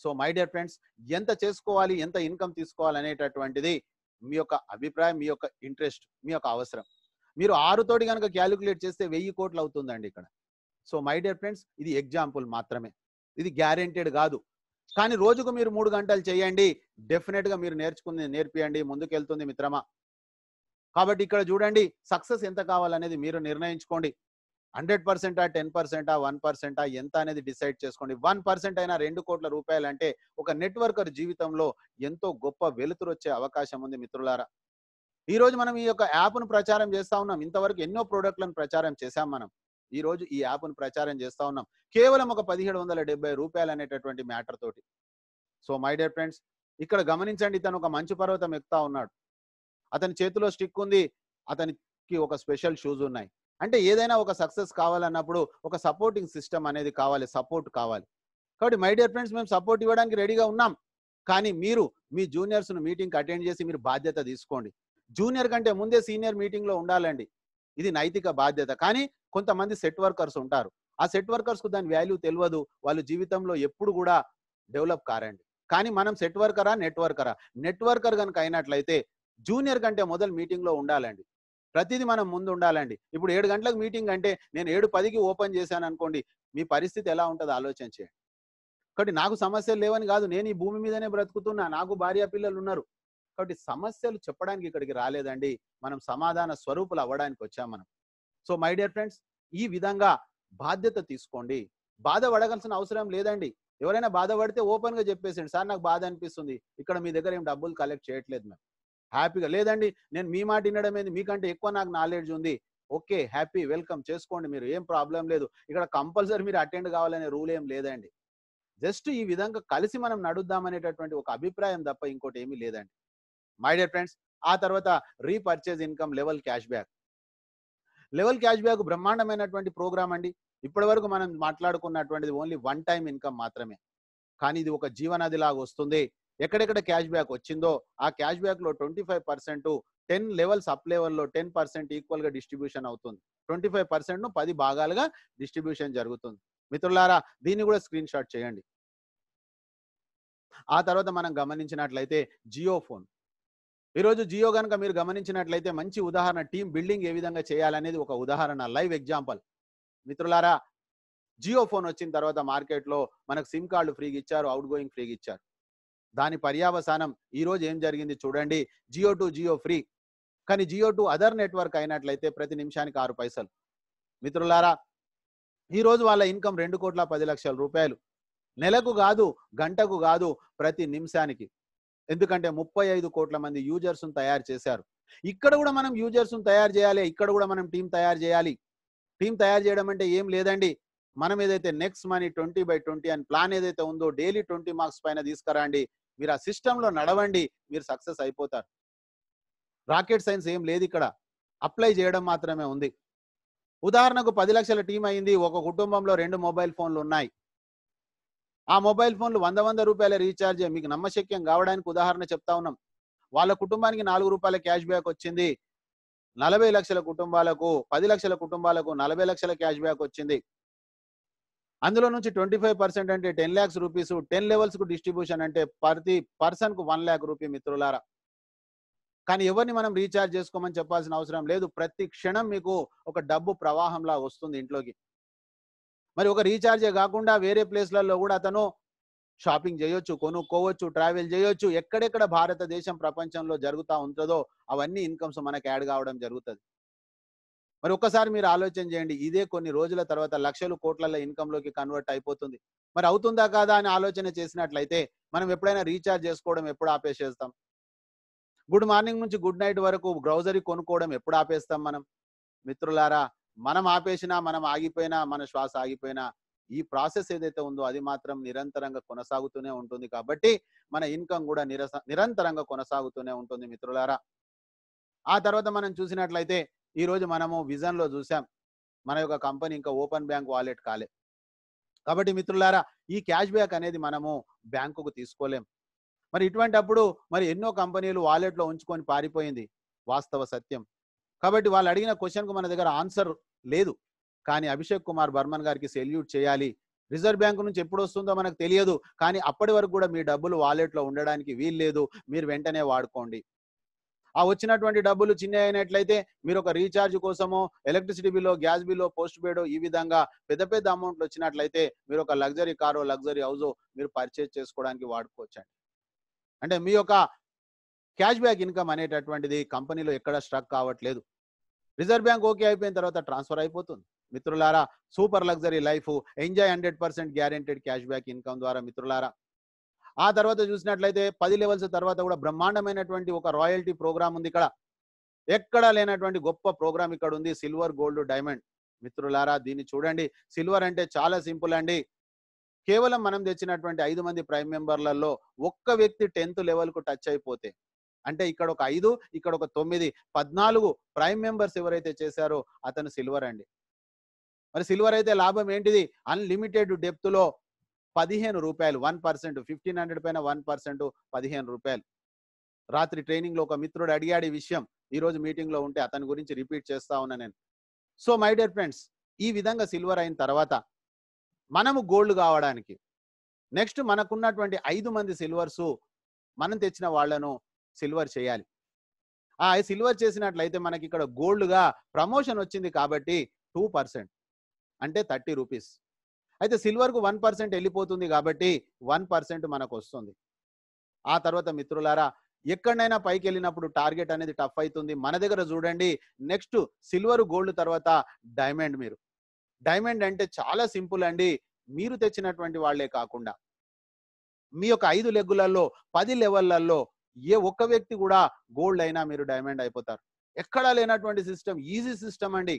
సో మై డియర్ ఫ్రెండ్స్ ఎంత చేసుకోవాలి ఎంత ఇన్కమ్ తీసుకోవాలి అనేటటువంటిది మీ యొక్క అభిప్రాయం మీ యొక్క ఇంట్రెస్ట్ మీ యొక్క అవసరం మీరు ఆరు తోటి కనుక క్యాలిక్యులేట్ చేస్తే వెయ్యి కోట్లు అవుతుందండి ఇక్కడ సో మై డియర్ ఫ్రెండ్స్ ఇది ఎగ్జాంపుల్ మాత్రమే ఇది గ్యారెంటెడ్ కాదు కానీ రోజుకు మీరు మూడు గంటలు చేయండి డెఫినెట్గా మీరు నేర్చుకుంది నేర్పియండి ముందుకెళ్తుంది మిత్రమా కాబట్టి ఇక్కడ చూడండి సక్సెస్ ఎంత కావాలనేది మీరు నిర్ణయించుకోండి హండ్రెడ్ పర్సెంటా టెన్ పర్సెంటా వన్ పర్సెంటా ఎంత అనేది డిసైడ్ చేసుకోండి వన్ పర్సెంట్ అయినా రెండు కోట్ల రూపాయలు అంటే ఒక నెట్వర్కర్ జీవితంలో ఎంతో గొప్ప వెలుతురు వచ్చే అవకాశం ఉంది మిత్రులారా ఈరోజు మనం ఈ యొక్క యాప్ను ప్రచారం చేస్తా ఉన్నాం ఇంతవరకు ఎన్నో ప్రోడక్ట్లను ప్రచారం చేశాం మనం ఈ రోజు ఈ యాప్ను ప్రచారం చేస్తా ఉన్నాం కేవలం ఒక పదిహేడు వందల డెబ్బై రూపాయలు అనేటటువంటి మ్యాటర్ తోటి సో మై డియర్ ఫ్రెండ్స్ ఇక్కడ గమనించండి ఇతను ఒక మంచు పర్వతం ఎక్కుతా ఉన్నాడు అతని చేతిలో స్టిక్ ఉంది అతనికి ఒక స్పెషల్ షూస్ ఉన్నాయి అంటే ఏదైనా ఒక సక్సెస్ కావాలన్నప్పుడు ఒక సపోర్టింగ్ సిస్టమ్ అనేది కావాలి సపోర్ట్ కావాలి కాబట్టి మై డియర్ ఫ్రెండ్స్ మేము సపోర్ట్ ఇవ్వడానికి రెడీగా ఉన్నాం కానీ మీరు మీ జూనియర్స్ను మీటింగ్కి అటెండ్ చేసి మీరు బాధ్యత తీసుకోండి జూనియర్ కంటే ముందే సీనియర్ మీటింగ్లో ఉండాలండి ఇది నైతిక బాధ్యత కానీ కొంతమంది సెట్ వర్కర్స్ ఉంటారు ఆ సెట్ వర్కర్స్కు దాని వాల్యూ తెలియదు వాళ్ళు జీవితంలో ఎప్పుడు కూడా డెవలప్ కారండి కానీ మనం సెట్ వర్కరా నెట్వర్కరా నెట్వర్కర్ కనుక అయినట్లయితే జూనియర్ కంటే మొదలు మీటింగ్లో ఉండాలండి ప్రతిదీ మనం ముందు ఉండాలండి ఇప్పుడు ఏడు గంటలకు మీటింగ్ అంటే నేను ఏడు పదికి ఓపెన్ చేశాను అనుకోండి మీ పరిస్థితి ఎలా ఉంటుందో ఆలోచన చేయండి కాబట్టి నాకు సమస్యలు లేవని కాదు నేను ఈ భూమి మీదనే బ్రతుకుతున్నా నాకు భార్య పిల్లలు ఉన్నారు కాబట్టి సమస్యలు చెప్పడానికి ఇక్కడికి రాలేదండి మనం సమాధాన స్వరూపులు అవ్వడానికి వచ్చాం మనం సో మై డియర్ ఫ్రెండ్స్ ఈ విధంగా బాధ్యత తీసుకోండి బాధ పడగలసిన అవసరం లేదండి ఎవరైనా బాధపడితే ఓపెన్గా చెప్పేసండి సార్ నాకు బాధ అనిపిస్తుంది ఇక్కడ మీ దగ్గర ఏం డబ్బులు కలెక్ట్ చేయట్లేదు మేము హ్యాపీగా లేదండి నేను మీ మాట వినడమేంది మీకంటే ఎక్కువ నాకు నాలెడ్జ్ ఉంది ఓకే హ్యాపీ వెల్కమ్ చేసుకోండి మీరు ఏం ప్రాబ్లం లేదు ఇక్కడ కంపల్సరీ మీరు అటెండ్ కావాలనే రూల్ ఏం లేదండి జస్ట్ ఈ విధంగా కలిసి మనం నడుద్దామనేటటువంటి ఒక అభిప్రాయం తప్ప ఇంకోటి ఏమీ లేదండి మై డియర్ ఫ్రెండ్స్ ఆ తర్వాత repurchase income level cash back level cash back బ్రహ్మాండమైనటువంటి ప్రోగ్రామ్ అండి ఇప్పటి వరకు మనం మాట్లాడుకున్నటువంటిది ఓన్లీ వన్ టైం ఇన్కమ్ మాత్రమే కానీ ఇది ఒక లాగా వస్తుంది ఎక్కడెక్కడ క్యాష్ బ్యాక్ వచ్చిందో ఆ క్యాష్ బ్యాక్ లో twenty five percent ten levels up లో టెన్ పర్సెంట్ ఈక్వల్ గా డిస్ట్రిబ్యూషన్ అవుతుంది ట్వంటీ ఫైవ్ పర్సెంట్ ను పది భాగాలుగా డిస్ట్రిబ్యూషన్ జరుగుతుంది మిత్రులారా దీన్ని కూడా స్క్రీన్ షాట్ చేయండి ఆ తర్వాత మనం గమనించినట్లయితే జియో ఫోన్ ఈరోజు జియో కనుక మీరు గమనించినట్లయితే మంచి ఉదాహరణ టీం బిల్డింగ్ ఏ విధంగా చేయాలనేది ఒక ఉదాహరణ లైవ్ ఎగ్జాంపుల్ మిత్రులారా జియో ఫోన్ వచ్చిన తర్వాత మార్కెట్లో మనకు సిమ్ కార్డు ఫ్రీగా ఇచ్చారు అవుట్ గోయింగ్ ఫ్రీగా ఇచ్చారు దాని పర్యావసానం ఈరోజు ఏం జరిగింది చూడండి జియో టు జియో ఫ్రీ కానీ జియో టు అదర్ నెట్వర్క్ అయినట్లయితే ప్రతి నిమిషానికి ఆరు పైసలు మిత్రులారా ఈరోజు వాళ్ళ ఇన్కమ్ రెండు కోట్ల పది లక్షల రూపాయలు నెలకు కాదు గంటకు కాదు ప్రతి నిమిషానికి ఎందుకంటే ముప్పై ఐదు కోట్ల మంది యూజర్స్ను తయారు చేశారు ఇక్కడ కూడా మనం యూజర్స్ను తయారు చేయాలి ఇక్కడ కూడా మనం టీం తయారు చేయాలి టీం తయారు చేయడం అంటే ఏం లేదండి మనం ఏదైతే next money twenty by twenty అని ప్లాన్ ఏదైతే ఉందో డైలీ ట్వంటీ మార్క్స్ పైన తీసుకురండి మీరు ఆ సిస్టంలో నడవండి మీరు సక్సెస్ అయిపోతారు రాకెట్ సైన్స్ ఏం లేదు ఇక్కడ అప్లై చేయడం మాత్రమే ఉంది ఉదాహరణకు పది లక్షల టీం అయింది ఒక కుటుంబంలో రెండు మొబైల్ ఫోన్లు ఉన్నాయి ఆ మొబైల్ ఫోన్లు వంద వంద రూపాయల రీఛార్జ్ మీకు నమ్మశక్యం కావడానికి ఉదాహరణ చెప్తా ఉన్నాం వాళ్ళ కుటుంబానికి నాలుగు రూపాయల క్యాష్ బ్యాక్ వచ్చింది నలభై లక్షల కుటుంబాలకు పది లక్షల కుటుంబాలకు నలభై లక్షల క్యాష్ బ్యాక్ వచ్చింది అందులో నుంచి ట్వంటీ ఫైవ్ పర్సెంట్ అంటే ten lakhs rupees ten levels కు డిస్ట్రిబ్యూషన్ అంటే ప్రతి పర్సన్ కు వన్ ల్యాక్ రూపీ మిత్రులారా కానీ ఎవరిని మనం రీఛార్జ్ చేసుకోమని చెప్పాల్సిన అవసరం లేదు ప్రతి క్షణం మీకు ఒక డబ్బు ప్రవాహంలా వస్తుంది ఇంట్లోకి మరి ఒక రీఛార్జే కాకుండా వేరే ప్లేస్లలో కూడా అతను షాపింగ్ చేయొచ్చు కొనుక్కోవచ్చు ట్రావెల్ చేయొచ్చు ఎక్కడెక్కడ భారతదేశం ప్రపంచంలో జరుగుతూ ఉంటుందో అవన్నీ ఇన్కమ్స్ మనకు యాడ్ కావడం జరుగుతుంది మరి ఒక్కసారి మీరు ఆలోచన చేయండి ఇదే కొన్ని రోజుల తర్వాత లక్షలు కోట్ల ఇన్కంలోకి కన్వర్ట్ అయిపోతుంది మరి అవుతుందా కాదా అని ఆలోచన చేసినట్లయితే మనం ఎప్పుడైనా రీఛార్జ్ చేసుకోవడం ఎప్పుడు ఆపేసేస్తాం గుడ్ మార్నింగ్ నుంచి గుడ్ నైట్ వరకు గ్రౌజరీ కొనుక్కోవడం ఎప్పుడు ఆపేస్తాం మనం మిత్రులారా మనం ఆపేసినా మనం ఆగిపోయినా మన శ్వాస ఆగిపోయినా ఈ ప్రాసెస్ ఏదైతే ఉందో అది మాత్రం నిరంతరంగా కొనసాగుతూనే ఉంటుంది కాబట్టి మన ఇన్కమ్ కూడా నిరంతరంగా కొనసాగుతూనే ఉంటుంది మిత్రులారా ఆ తర్వాత మనం చూసినట్లయితే ఈరోజు మనము విజన్లో చూసాం మన యొక్క కంపెనీ ఇంకా ఓపెన్ బ్యాంక్ వాలెట్ కాలే కాబట్టి మిత్రులారా ఈ క్యాష్ బ్యాక్ అనేది మనము బ్యాంకుకు తీసుకోలేం మరి ఇటువంటి అప్పుడు మరి ఎన్నో కంపెనీలు వాలెట్లో ఉంచుకొని పారిపోయింది వాస్తవ సత్యం కాబట్టి వాళ్ళు అడిగిన క్వశ్చన్కు మన దగ్గర ఆన్సర్ లేదు కానీ అభిషేక్ కుమార్ బర్మన్ గారికి సెల్యూట్ చేయాలి రిజర్వ్ బ్యాంకు నుంచి ఎప్పుడు వస్తుందో మనకు తెలియదు కానీ అప్పటి వరకు కూడా మీ డబ్బులు వాలెట్లో ఉండడానికి వీల్లేదు మీరు వెంటనే వాడుకోండి ఆ వచ్చినటువంటి డబ్బులు చిన్న అయినట్లయితే మీరు ఒక రీఛార్జ్ కోసమో ఎలక్ట్రిసిటీ బిల్లో గ్యాస్ బిల్లో పోస్ట్ పేడో ఈ విధంగా పెద్ద పెద్ద అమౌంట్లు వచ్చినట్లయితే మీరు ఒక లగ్జరీ కారో లగ్జరీ హౌసో మీరు పర్చేజ్ చేసుకోవడానికి వాడుకోవచ్చండి అంటే మీ యొక్క క్యాష్ బ్యాక్ ఇన్కమ్ అనేటటువంటిది కంపెనీలో ఎక్కడ స్ట్రక్ కావట్లేదు రిజర్వ్ బ్యాంక్ ఓకే అయిపోయిన తర్వాత ట్రాన్స్ఫర్ అయిపోతుంది మిత్రులారా super luxury life enjoy hundred percent guaranteed cash back income ద్వారా మిత్రులారా ఆ తర్వాత చూసినట్లయితే పది లెవెల్స్ తర్వాత కూడా బ్రహ్మాండమైనటువంటి ఒక రాయల్టీ ప్రోగ్రామ్ ఉంది ఇక్కడ ఎక్కడా లేనటువంటి గొప్ప ప్రోగ్రామ్ ఇక్కడ ఉంది సిల్వర్ గోల్డ్ డైమండ్ మిత్రులారా దీన్ని చూడండి సిల్వర్ అంటే చాలా సింపుల్ అండి కేవలం మనం తెచ్చినటువంటి ఐదు మంది ప్రైమ్ మెంబర్లలో ఒక్క వ్యక్తి టెన్త్ లెవెల్కు టచ్ అయిపోతే అంటే ఇక్కడ ఒక ఐదు ఇక్కడ ఒక తొమ్మిది పద్నాలుగు ప్రైమ్ మెంబర్స్ ఎవరైతే చేశారో అతను సిల్వర్ అండి మరి సిల్వర్ అయితే లాభం ఏంటిది అన్లిమిటెడ్ డెప్త్లో పదిహేను రూపాయలు వన్ పర్సెంట్ ఫిఫ్టీన్ హండ్రెడ్ పైన వన్ పర్సెంట్ పదిహేను రూపాయలు రాత్రి ట్రైనింగ్లో ఒక మిత్రుడు అడిగాడు ఈ విషయం ఈరోజు మీటింగ్లో ఉంటే అతని గురించి రిపీట్ చేస్తా ఉన్నా నేను సో మై డియర్ ఫ్రెండ్స్ ఈ విధంగా సిల్వర్ అయిన తర్వాత మనము గోల్డ్ కావడానికి నెక్స్ట్ మనకున్నటువంటి ఐదు మంది సిల్వర్స్ మనం తెచ్చిన వాళ్లను సిల్వర్ చేయాలి ఆ సిల్వర్ చేసినట్లయితే మనకి ఇక్కడ గోల్డ్గా ప్రమోషన్ వచ్చింది కాబట్టి టూ పర్సెంట్ అంటే థర్టీ రూపీస్ అయితే సిల్వర్ కు వన్ పర్సెంట్ వెళ్ళిపోతుంది కాబట్టి వన్ పర్సెంట్ మనకు వస్తుంది ఆ తర్వాత మిత్రులారా ఎక్కడైనా పైకి వెళ్ళినప్పుడు టార్గెట్ అనేది టఫ్ అవుతుంది మన దగ్గర చూడండి నెక్స్ట్ సిల్వర్ గోల్డ్ తర్వాత డైమండ్ మీరు డైమండ్ అంటే చాలా సింపుల్ అండి మీరు తెచ్చినటువంటి వాళ్లే కాకుండా మీ యొక్క ఐదు లెగ్గులలో పది లెవెల్లలో ఏ ఒక్క వ్యక్తి కూడా గోల్డ్ అయినా మీరు డైమండ్ అయిపోతారు ఎక్కడా లేనటువంటి సిస్టమ్ ఈజీ సిస్టమ్ అండి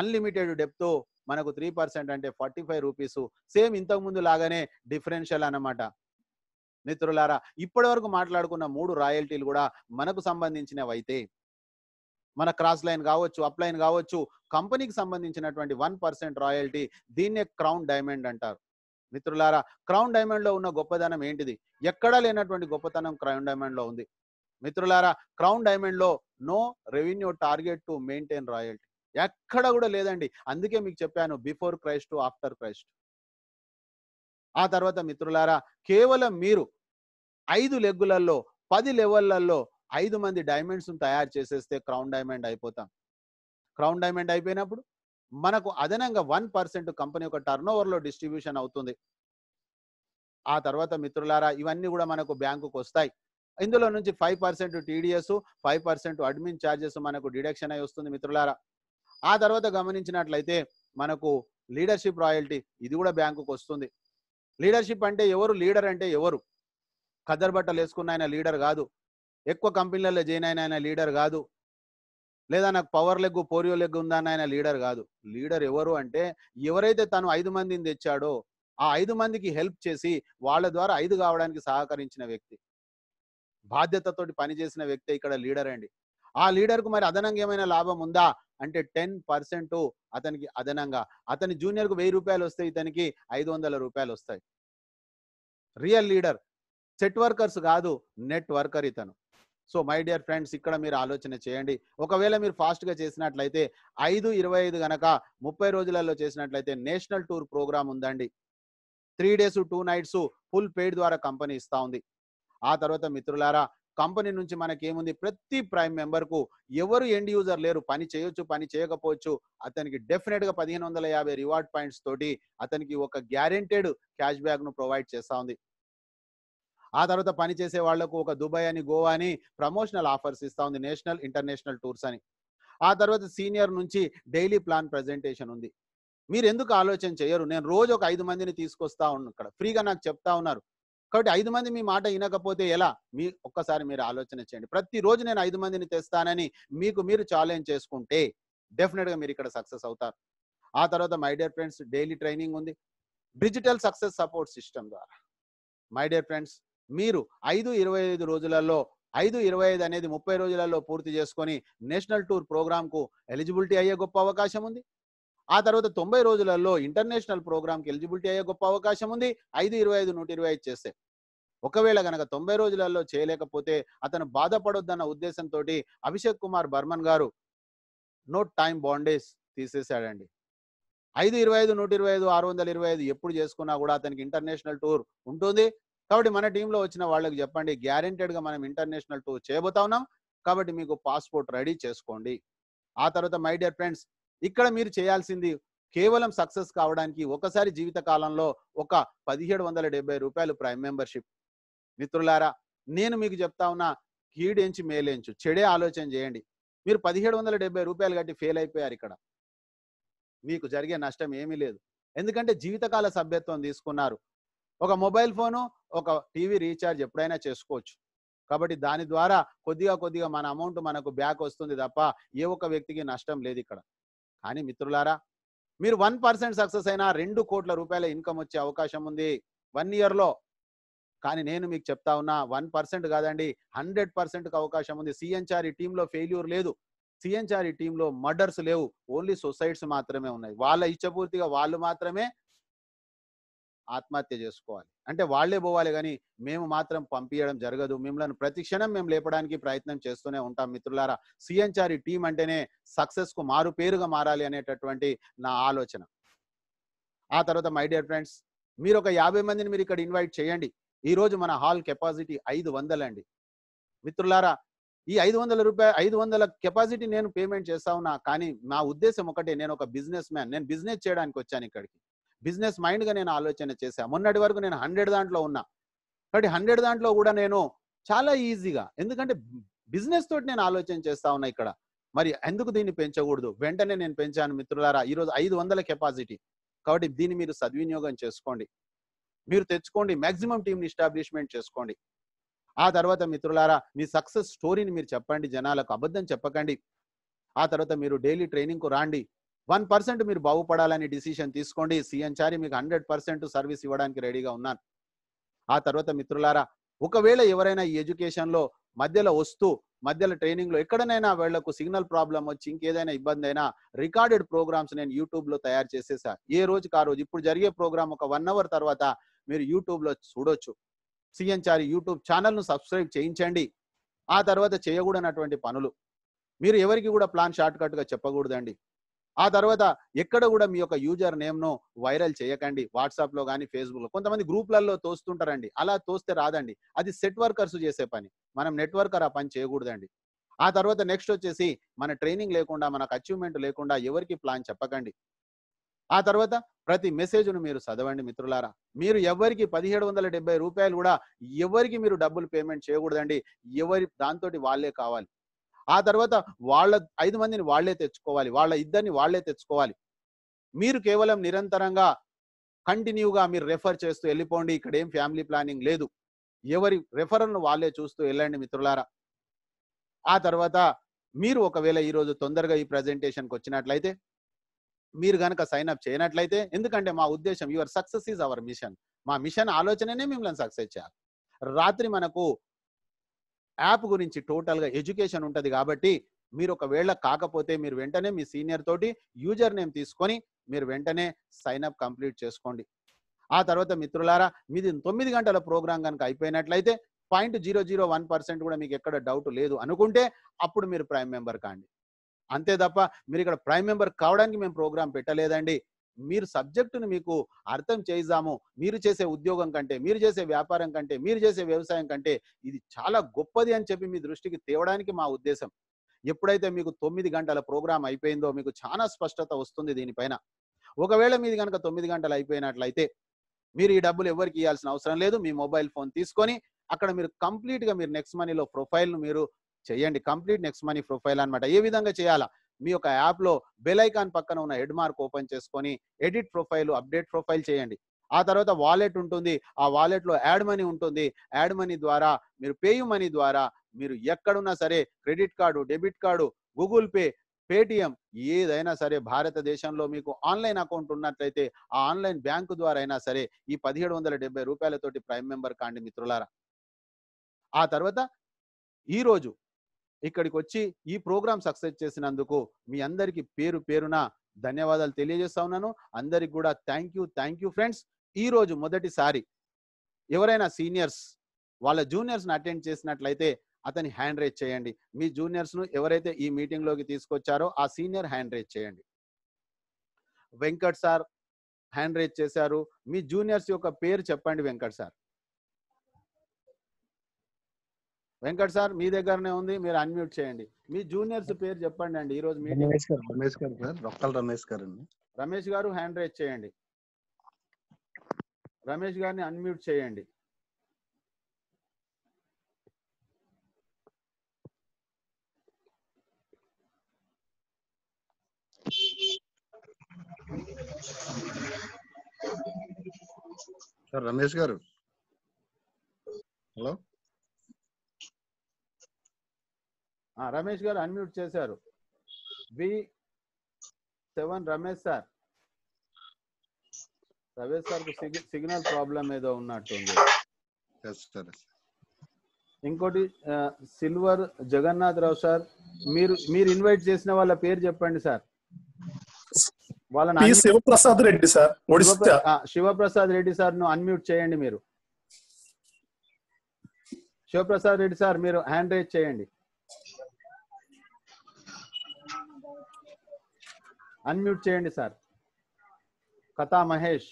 అన్లిమిటెడ్ డెప్తో మనకు త్రీ పర్సెంట్ అంటే ఫార్టీ ఫైవ్ రూపీస్ సేమ్ ఇంతకు ముందు లాగానే డిఫరెన్షియల్ అనమాట మిత్రులారా ఇప్పటి వరకు మాట్లాడుకున్న మూడు రాయల్టీలు కూడా మనకు సంబంధించినవైతే మన క్రాస్ లైన్ కావచ్చు అప్ లైన్ కావచ్చు కంపెనీకి సంబంధించినటువంటి వన్ పర్సెంట్ రాయల్టీ దీన్నే క్రౌన్ డైమండ్ అంటారు మిత్రులారా క్రౌన్ లో ఉన్న గొప్పదనం ఏంటిది ఎక్కడా లేనటువంటి గొప్పతనం క్రౌన్ లో ఉంది మిత్రులారా క్రౌన్ లో no revenue target to maintain royalty ఎక్కడ కూడా లేదండి అందుకే మీకు చెప్పాను బిఫోర్ క్రైస్ట్ ఆఫ్టర్ క్రైస్ట్ ఆ తర్వాత మిత్రులారా కేవలం మీరు ఐదు లెగ్గులలో పది లెవెల్లలో ఐదు మంది డైమండ్స్ తయారు చేసేస్తే క్రౌన్ డైమండ్ అయిపోతాం క్రౌన్ డైమండ్ అయిపోయినప్పుడు మనకు అదనంగా వన్ పర్సెంట్ కంపెనీ యొక్క టర్న్ ఓవర్లో డిస్ట్రిబ్యూషన్ అవుతుంది ఆ తర్వాత మిత్రులారా ఇవన్నీ కూడా మనకు బ్యాంకుకు వస్తాయి ఇందులో నుంచి five percent TDS five percent admin charges మనకు డిడక్షన్ అయి వస్తుంది మిత్రులారా ఆ తర్వాత గమనించినట్లయితే మనకు లీడర్షిప్ రాయల్టీ ఇది కూడా బ్యాంకుకు వస్తుంది లీడర్షిప్ అంటే ఎవరు లీడర్ అంటే ఎవరు ఖద్దరు బట్టలు వేసుకున్న ఆయన లీడర్ కాదు ఎక్కువ కంపెనీలలో జాయిన్ అయిన ఆయన లీడర్ కాదు లేదా నాకు పవర్ లెగ్ పోరియో లెగ్ ఉందా ఆయన లీడర్ కాదు లీడర్ ఎవరు అంటే ఎవరైతే తను ఐదు మందిని తెచ్చాడో ఆ ఐదు మందికి హెల్ప్ చేసి వాళ్ళ ద్వారా ఐదు కావడానికి సహకరించిన వ్యక్తి బాధ్యతతోటి పనిచేసిన వ్యక్తి ఇక్కడ లీడర్ అండి ఆ లీడర్కు మరి అదనంగా ఏమైనా లాభం ఉందా అంటే టెన్ పర్సెంట్ అతనికి అదనంగా అతని జూనియర్కు వెయ్యి రూపాయలు వస్తాయి ఇతనికి ఐదు వందల రూపాయలు వస్తాయి రియల్ లీడర్ సెట్ వర్కర్స్ కాదు నెట్ వర్కర్ ఇతను సో మై డియర్ ఫ్రెండ్స్ ఇక్కడ మీరు ఆలోచన చేయండి ఒకవేళ మీరు ఫాస్ట్గా చేసినట్లయితే ఐదు ఇరవై ఐదు గనక ముప్పై రోజులలో చేసినట్లయితే నేషనల్ టూర్ ప్రోగ్రామ్ ఉందండి three days two nights full paid ద్వారా కంపెనీ ఇస్తూ ఉంది ఆ తర్వాత మిత్రులారా కంపెనీ నుంచి మనకి ఏముంది ప్రతి ప్రైమ్ మెంబర్ కు ఎవరు ఎండ్ యూజర్ లేరు పని చేయొచ్చు పని చేయకపోవచ్చు అతనికి గా పదిహేను వందల యాభై రివార్డ్ పాయింట్స్ తోటి అతనికి ఒక గ్యారెంటెడ్ క్యాష్ ను ప్రొవైడ్ చేస్తా ఉంది ఆ తర్వాత పని చేసే వాళ్లకు ఒక దుబాయ్ అని గోవా అని ప్రమోషనల్ ఆఫర్స్ ఇస్తా ఉంది నేషనల్ ఇంటర్నేషనల్ టూర్స్ అని ఆ తర్వాత సీనియర్ నుంచి డైలీ ప్లాన్ ప్రజెంటేషన్ ఉంది మీరు ఎందుకు ఆలోచన చేయరు నేను రోజు ఒక ఐదు మందిని తీసుకొస్తా ఉన్నాను ఇక్కడ ఫ్రీగా నాకు చెప్తా ఉన్నారు కాబట్టి ఐదు మంది మీ మాట వినకపోతే ఎలా మీ ఒక్కసారి మీరు ఆలోచన చేయండి ప్రతిరోజు నేను ఐదు మందిని తెస్తానని మీకు మీరు ఛాలెంజ్ చేసుకుంటే డెఫినెట్గా మీరు ఇక్కడ సక్సెస్ అవుతారు ఆ తర్వాత my dear friends daily training ఉంది డిజిటల్ సక్సెస్ సపోర్ట్ సిస్టమ్ ద్వారా మై డియర్ ఫ్రెండ్స్ మీరు ఐదు ఇరవై ఐదు రోజులలో ఐదు ఇరవై ఐదు అనేది ముప్పై రోజులలో పూర్తి చేసుకొని నేషనల్ టూర్ ప్రోగ్రామ్కు ఎలిజిబిలిటీ అయ్యే గొప్ప అవకాశం ఉంది ఆ తర్వాత తొంభై రోజులలో ఇంటర్నేషనల్ ప్రోగ్రామ్కి ఎలిజిబిలిటీ అయ్యే గొప్ప అవకాశం ఉంది ఐదు ఇరవై ఐదు నూట ఇరవై ఐదు చేస్తే ఒకవేళ గనక తొంభై రోజులలో చేయలేకపోతే అతను బాధపడొద్దన్న ఉద్దేశంతో అభిషేక్ కుమార్ బర్మన్ గారు నో టైం బాండేజ్ తీసేశాడండి ఐదు ఇరవై ఐదు నూట ఇరవై ఐదు ఆరు వందల ఇరవై ఐదు ఎప్పుడు చేసుకున్నా కూడా అతనికి ఇంటర్నేషనల్ టూర్ ఉంటుంది కాబట్టి మన టీంలో వచ్చిన వాళ్ళకి చెప్పండి గ్యారెంటెడ్గా మనం ఇంటర్నేషనల్ టూర్ చేయబోతా ఉన్నాం కాబట్టి మీకు పాస్పోర్ట్ రెడీ చేసుకోండి ఆ తర్వాత మై డియర్ ఫ్రెండ్స్ ఇక్కడ మీరు చేయాల్సింది కేవలం సక్సెస్ కావడానికి ఒకసారి జీవిత కాలంలో ఒక పదిహేడు వందల డెబ్బై రూపాయలు ప్రైమ్ మెంబర్షిప్ మిత్రులారా నేను మీకు చెప్తా ఉన్నా కీడేంచి మేలేంచు చెడే ఆలోచన చేయండి మీరు పదిహేడు వందల డెబ్బై రూపాయలు కట్టి ఫెయిల్ అయిపోయారు ఇక్కడ మీకు జరిగే నష్టం ఏమీ లేదు ఎందుకంటే జీవితకాల సభ్యత్వం తీసుకున్నారు ఒక మొబైల్ ఫోను ఒక టీవీ రీఛార్జ్ ఎప్పుడైనా చేసుకోవచ్చు కాబట్టి దాని ద్వారా కొద్దిగా కొద్దిగా మన అమౌంట్ మనకు బ్యాక్ వస్తుంది తప్ప ఏ ఒక్క వ్యక్తికి నష్టం లేదు ఇక్కడ కానీ మిత్రులారా మీరు వన్ పర్సెంట్ సక్సెస్ అయినా రెండు కోట్ల రూపాయల ఇన్కమ్ వచ్చే అవకాశం ఉంది వన్ ఇయర్లో కానీ నేను మీకు చెప్తా ఉన్నా వన్ పర్సెంట్ కాదండి హండ్రెడ్ పర్సెంట్కి అవకాశం ఉంది సిఎన్ఆర్ఈ టీంలో ఫెయిల్యూర్ లేదు సిఎన్ఆర్ఈ టీంలో మర్డర్స్ లేవు ఓన్లీ సొసైడ్స్ మాత్రమే ఉన్నాయి వాళ్ళ ఇచ్చపూర్తిగా వాళ్ళు మాత్రమే ఆత్మహత్య చేసుకోవాలి అంటే వాళ్లే పోవాలి కానీ మేము మాత్రం పంపించడం జరగదు మిమ్మల్ని ప్రతి క్షణం మేము లేపడానికి ప్రయత్నం చేస్తూనే ఉంటాం మిత్రులారా చారి టీం అంటేనే సక్సెస్ కు మారు పేరుగా మారాలి అనేటటువంటి నా ఆలోచన ఆ తర్వాత మై డియర్ ఫ్రెండ్స్ మీరు ఒక యాభై మందిని మీరు ఇక్కడ ఇన్వైట్ చేయండి ఈ రోజు మన హాల్ కెపాసిటీ ఐదు వందలండి మిత్రులారా ఈ ఐదు వందల రూపాయ ఐదు వందల కెపాసిటీ నేను పేమెంట్ చేస్తా ఉన్నా కానీ నా ఉద్దేశం ఒకటే నేను ఒక బిజినెస్ మ్యాన్ నేను బిజినెస్ చేయడానికి వచ్చాను ఇక్కడికి బిజినెస్ మైండ్గా నేను ఆలోచన చేశాను మొన్నటి వరకు నేను హండ్రెడ్ దాంట్లో ఉన్నా కాబట్టి హండ్రెడ్ దాంట్లో కూడా నేను చాలా ఈజీగా ఎందుకంటే బిజినెస్ తోటి నేను ఆలోచన చేస్తా ఉన్నా ఇక్కడ మరి ఎందుకు దీన్ని పెంచకూడదు వెంటనే నేను పెంచాను మిత్రులారా ఈరోజు ఐదు వందల కెపాసిటీ కాబట్టి దీన్ని మీరు సద్వినియోగం చేసుకోండి మీరు తెచ్చుకోండి మ్యాక్సిమం టీంని ఎస్టాబ్లిష్మెంట్ చేసుకోండి ఆ తర్వాత మిత్రులారా మీ సక్సెస్ స్టోరీని మీరు చెప్పండి జనాలకు అబద్ధం చెప్పకండి ఆ తర్వాత మీరు డైలీ ట్రైనింగ్కు రాండి వన్ పర్సెంట్ మీరు బాగుపడాలని డిసిషన్ తీసుకోండి సీఎం చారి మీకు హండ్రెడ్ పర్సెంట్ సర్వీస్ ఇవ్వడానికి రెడీగా ఉన్నాను ఆ తర్వాత మిత్రులారా ఒకవేళ ఎవరైనా ఈ ఎడ్యుకేషన్లో మధ్యలో వస్తూ మధ్యలో ట్రైనింగ్లో ఎక్కడనైనా వీళ్లకు సిగ్నల్ ప్రాబ్లం వచ్చి ఇంకేదైనా ఇబ్బంది అయినా రికార్డెడ్ ప్రోగ్రామ్స్ నేను యూట్యూబ్లో తయారు చేసేసా ఏ రోజుకి ఆ రోజు ఇప్పుడు జరిగే ప్రోగ్రామ్ ఒక వన్ అవర్ తర్వాత మీరు యూట్యూబ్లో చూడొచ్చు సీఎం చారి యూట్యూబ్ ఛానల్ను సబ్స్క్రైబ్ చేయించండి ఆ తర్వాత చేయకూడనటువంటి పనులు మీరు ఎవరికి కూడా ప్లాన్ షార్ట్ కట్గా చెప్పకూడదండి ఆ తర్వాత ఎక్కడ కూడా మీ యొక్క యూజర్ నేమ్ ను వైరల్ చేయకండి వాట్సాప్ లో కానీ ఫేస్బుక్ లో కొంతమంది గ్రూప్లలో తోస్తుంటారండి అలా తోస్తే రాదండి అది సెట్ వర్కర్స్ చేసే పని మనం నెట్వర్కర్ ఆ పని చేయకూడదండి ఆ తర్వాత నెక్స్ట్ వచ్చేసి మన ట్రైనింగ్ లేకుండా మనకు అచీవ్మెంట్ లేకుండా ఎవరికి ప్లాన్ చెప్పకండి ఆ తర్వాత ప్రతి మెసేజ్ను మీరు చదవండి మిత్రులారా మీరు ఎవరికి పదిహేడు వందల డెబ్బై రూపాయలు కూడా ఎవరికి మీరు డబ్బులు పేమెంట్ చేయకూడదండి ఎవరి దాంతో వాళ్ళే కావాలి ఆ తర్వాత వాళ్ళ ఐదు మందిని వాళ్లే తెచ్చుకోవాలి వాళ్ళ ఇద్దరిని వాళ్లే తెచ్చుకోవాలి మీరు కేవలం నిరంతరంగా కంటిన్యూగా మీరు రెఫర్ చేస్తూ వెళ్ళిపోండి ఇక్కడ ఏం ఫ్యామిలీ ప్లానింగ్ లేదు ఎవరి రెఫరల్ను వాళ్ళే చూస్తూ వెళ్ళండి మిత్రులారా ఆ తర్వాత మీరు ఒకవేళ ఈరోజు తొందరగా ఈ ప్రజెంటేషన్కి వచ్చినట్లయితే మీరు కనుక సైన్ అప్ చేయనట్లయితే ఎందుకంటే మా ఉద్దేశం your success is our mission మా మిషన్ ఆలోచననే మిమ్మల్ని సక్సెస్ చేయాలి రాత్రి మనకు యాప్ గురించి టోటల్గా ఎడ్యుకేషన్ ఉంటుంది కాబట్టి మీరు ఒకవేళ కాకపోతే మీరు వెంటనే మీ సీనియర్ తోటి యూజర్ నేమ్ తీసుకొని మీరు వెంటనే సైన్ అప్ కంప్లీట్ చేసుకోండి ఆ తర్వాత మిత్రులారా మీది తొమ్మిది గంటల ప్రోగ్రాం కనుక అయిపోయినట్లయితే point zero zero one percent కూడా మీకు ఎక్కడ డౌట్ లేదు అనుకుంటే అప్పుడు మీరు ప్రైమ్ మెంబర్ కాండి అంతే తప్ప మీరు ఇక్కడ ప్రైమ్ మెంబర్ కావడానికి మేము ప్రోగ్రాం పెట్టలేదండి మీరు సబ్జెక్టును మీకు అర్థం చేయిద్దాము మీరు చేసే ఉద్యోగం కంటే మీరు చేసే వ్యాపారం కంటే మీరు చేసే వ్యవసాయం కంటే ఇది చాలా గొప్పది అని చెప్పి మీ దృష్టికి తేవడానికి మా ఉద్దేశం ఎప్పుడైతే మీకు తొమ్మిది గంటల ప్రోగ్రాం అయిపోయిందో మీకు చాలా స్పష్టత వస్తుంది దీనిపైన ఒకవేళ మీది కనుక తొమ్మిది గంటలు అయిపోయినట్లయితే మీరు ఈ డబ్బులు ఎవరికి ఇవ్వాల్సిన అవసరం లేదు మీ మొబైల్ ఫోన్ తీసుకొని అక్కడ మీరు కంప్లీట్గా మీరు నెక్స్ట్ మనీలో ప్రొఫైల్ను మీరు చేయండి కంప్లీట్ నెక్స్ట్ మనీ ప్రొఫైల్ అనమాట ఏ విధంగా చేయాలా మీ యొక్క యాప్లో బెలైకాన్ పక్కన ఉన్న హెడ్ మార్క్ ఓపెన్ చేసుకొని ఎడిట్ ప్రొఫైల్ అప్డేట్ ప్రొఫైల్ చేయండి ఆ తర్వాత వాలెట్ ఉంటుంది ఆ వాలెట్లో యాడ్ మనీ ఉంటుంది యాడ్ మనీ ద్వారా మీరు పేయూ మనీ ద్వారా మీరు ఎక్కడున్నా సరే credit card debit card Google Pay Paytm ఏదైనా సరే భారతదేశంలో మీకు ఆన్లైన్ అకౌంట్ ఉన్నట్లయితే ఆ ఆన్లైన్ బ్యాంకు ద్వారా అయినా సరే ఈ పదిహేడు వందల డెబ్బై రూపాయలతోటి ప్రైమ్ మెంబర్ కాండి మిత్రులారా ఆ తర్వాత ఈరోజు ఇక్కడికి వచ్చి ఈ ప్రోగ్రాం సక్సెస్ చేసినందుకు మీ అందరికీ పేరు పేరున ధన్యవాదాలు తెలియజేస్తా ఉన్నాను అందరికి కూడా thank you thank you friends ఈరోజు మొదటిసారి ఎవరైనా సీనియర్స్ వాళ్ళ జూనియర్స్ని అటెండ్ చేసినట్లయితే అతని హ్యాండ్ రేజ్ చేయండి మీ జూనియర్స్ను ఎవరైతే ఈ మీటింగ్లోకి తీసుకొచ్చారో ఆ సీనియర్ హ్యాండ్ రేజ్ చేయండి వెంకట్ సార్ హ్యాండ్ రేజ్ చేశారు మీ జూనియర్స్ యొక్క పేరు చెప్పండి వెంకట్ సార్ వెంకట్ సార్ మీ దగ్గరనే ఉంది మీరు అన్మ్యూట్ చేయండి మీ జూనియర్స్ పేరు చెప్పండి అండి ఈ రోజు మీ రమేష్ గారు సార్ రొక్కల రమేష్ రమేష్ గారు హ్యాండ్ రైజ్ చేయండి రమేష్ గారిని అన్మ్యూట్ చేయండి సార్ రమేష్ గారు హలో రమేష్ గారు అన్మ్యూట్ చేశారు B seven Ramesh sir Ramesh sir signal problem ఏదో ఉన్నట్టుంది ఇంకోటి సిల్వర్ జగన్నాథ్ రావు సార్ మీరు మీరు ఇన్వైట్ చేసిన వాళ్ళ పేరు చెప్పండి సార్ వాళ్ళని శివప్రసాద్ రెడ్డి సార్ శివప్రసాద్ రెడ్డి సార్ ను అన్మ్యూట్ చేయండి మీరు శివప్రసాద్ రెడ్డి సార్ మీరు హ్యాండ్ రైజ్ చేయండి అన్మ్యూట్ చేయండి సార్ కథా మహేష్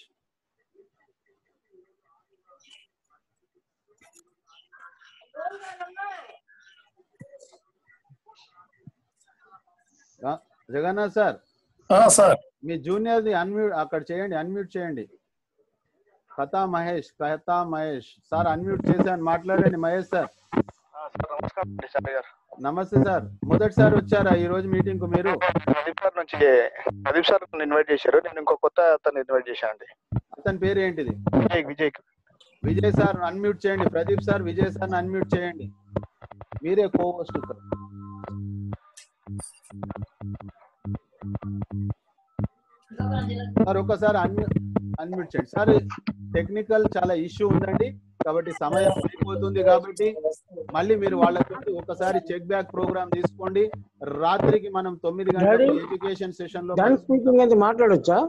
జగన్నాథ్ సార్ సార్ మీ జూనియర్ ది అన్మ్యూట్ అక్కడ చేయండి అన్మ్యూట్ చేయండి కథా మహేష్ కథా మహేష్ సార్ అన్మ్యూట్ చేశాను మాట్లాడండి మహేష్ సార్ నమస్తే సార్ మొదటిసారి వచ్చారా ఈ రోజు మీటింగ్ కు మీరు ప్రదీప్ సార్ నుంచి ప్రదీప్ సార్ ఇన్వైట్ చేశారు నేను ఇంకో కొత్త అతను ఇన్వైట్ చేశాను అండి అతని పేరు ఏంటిది విజయ్ విజయ్ విజయ్ సార్ అన్మ్యూట్ చేయండి Pradeep sir Vijay sir unmute చేయండి మీరే కో హోస్ట్ సార్ ఒకసారి అన్మ్యూట్ చేయండి సార్ టెక్నికల్ చాలా ఇష్యూ ఉందండి కాబట్టి సమయం అయిపోతుంది కాబట్టి మళ్ళీ మీరు వాళ్ళకి ఒకసారి చెక్ బ్యాక్ ప్రోగ్రామ్ తీసుకోండి రాత్రికి మనం తొమ్మిది గంటల ఎడ్యుకేషన్ సెషన్ లో మాట్లాడొచ్చా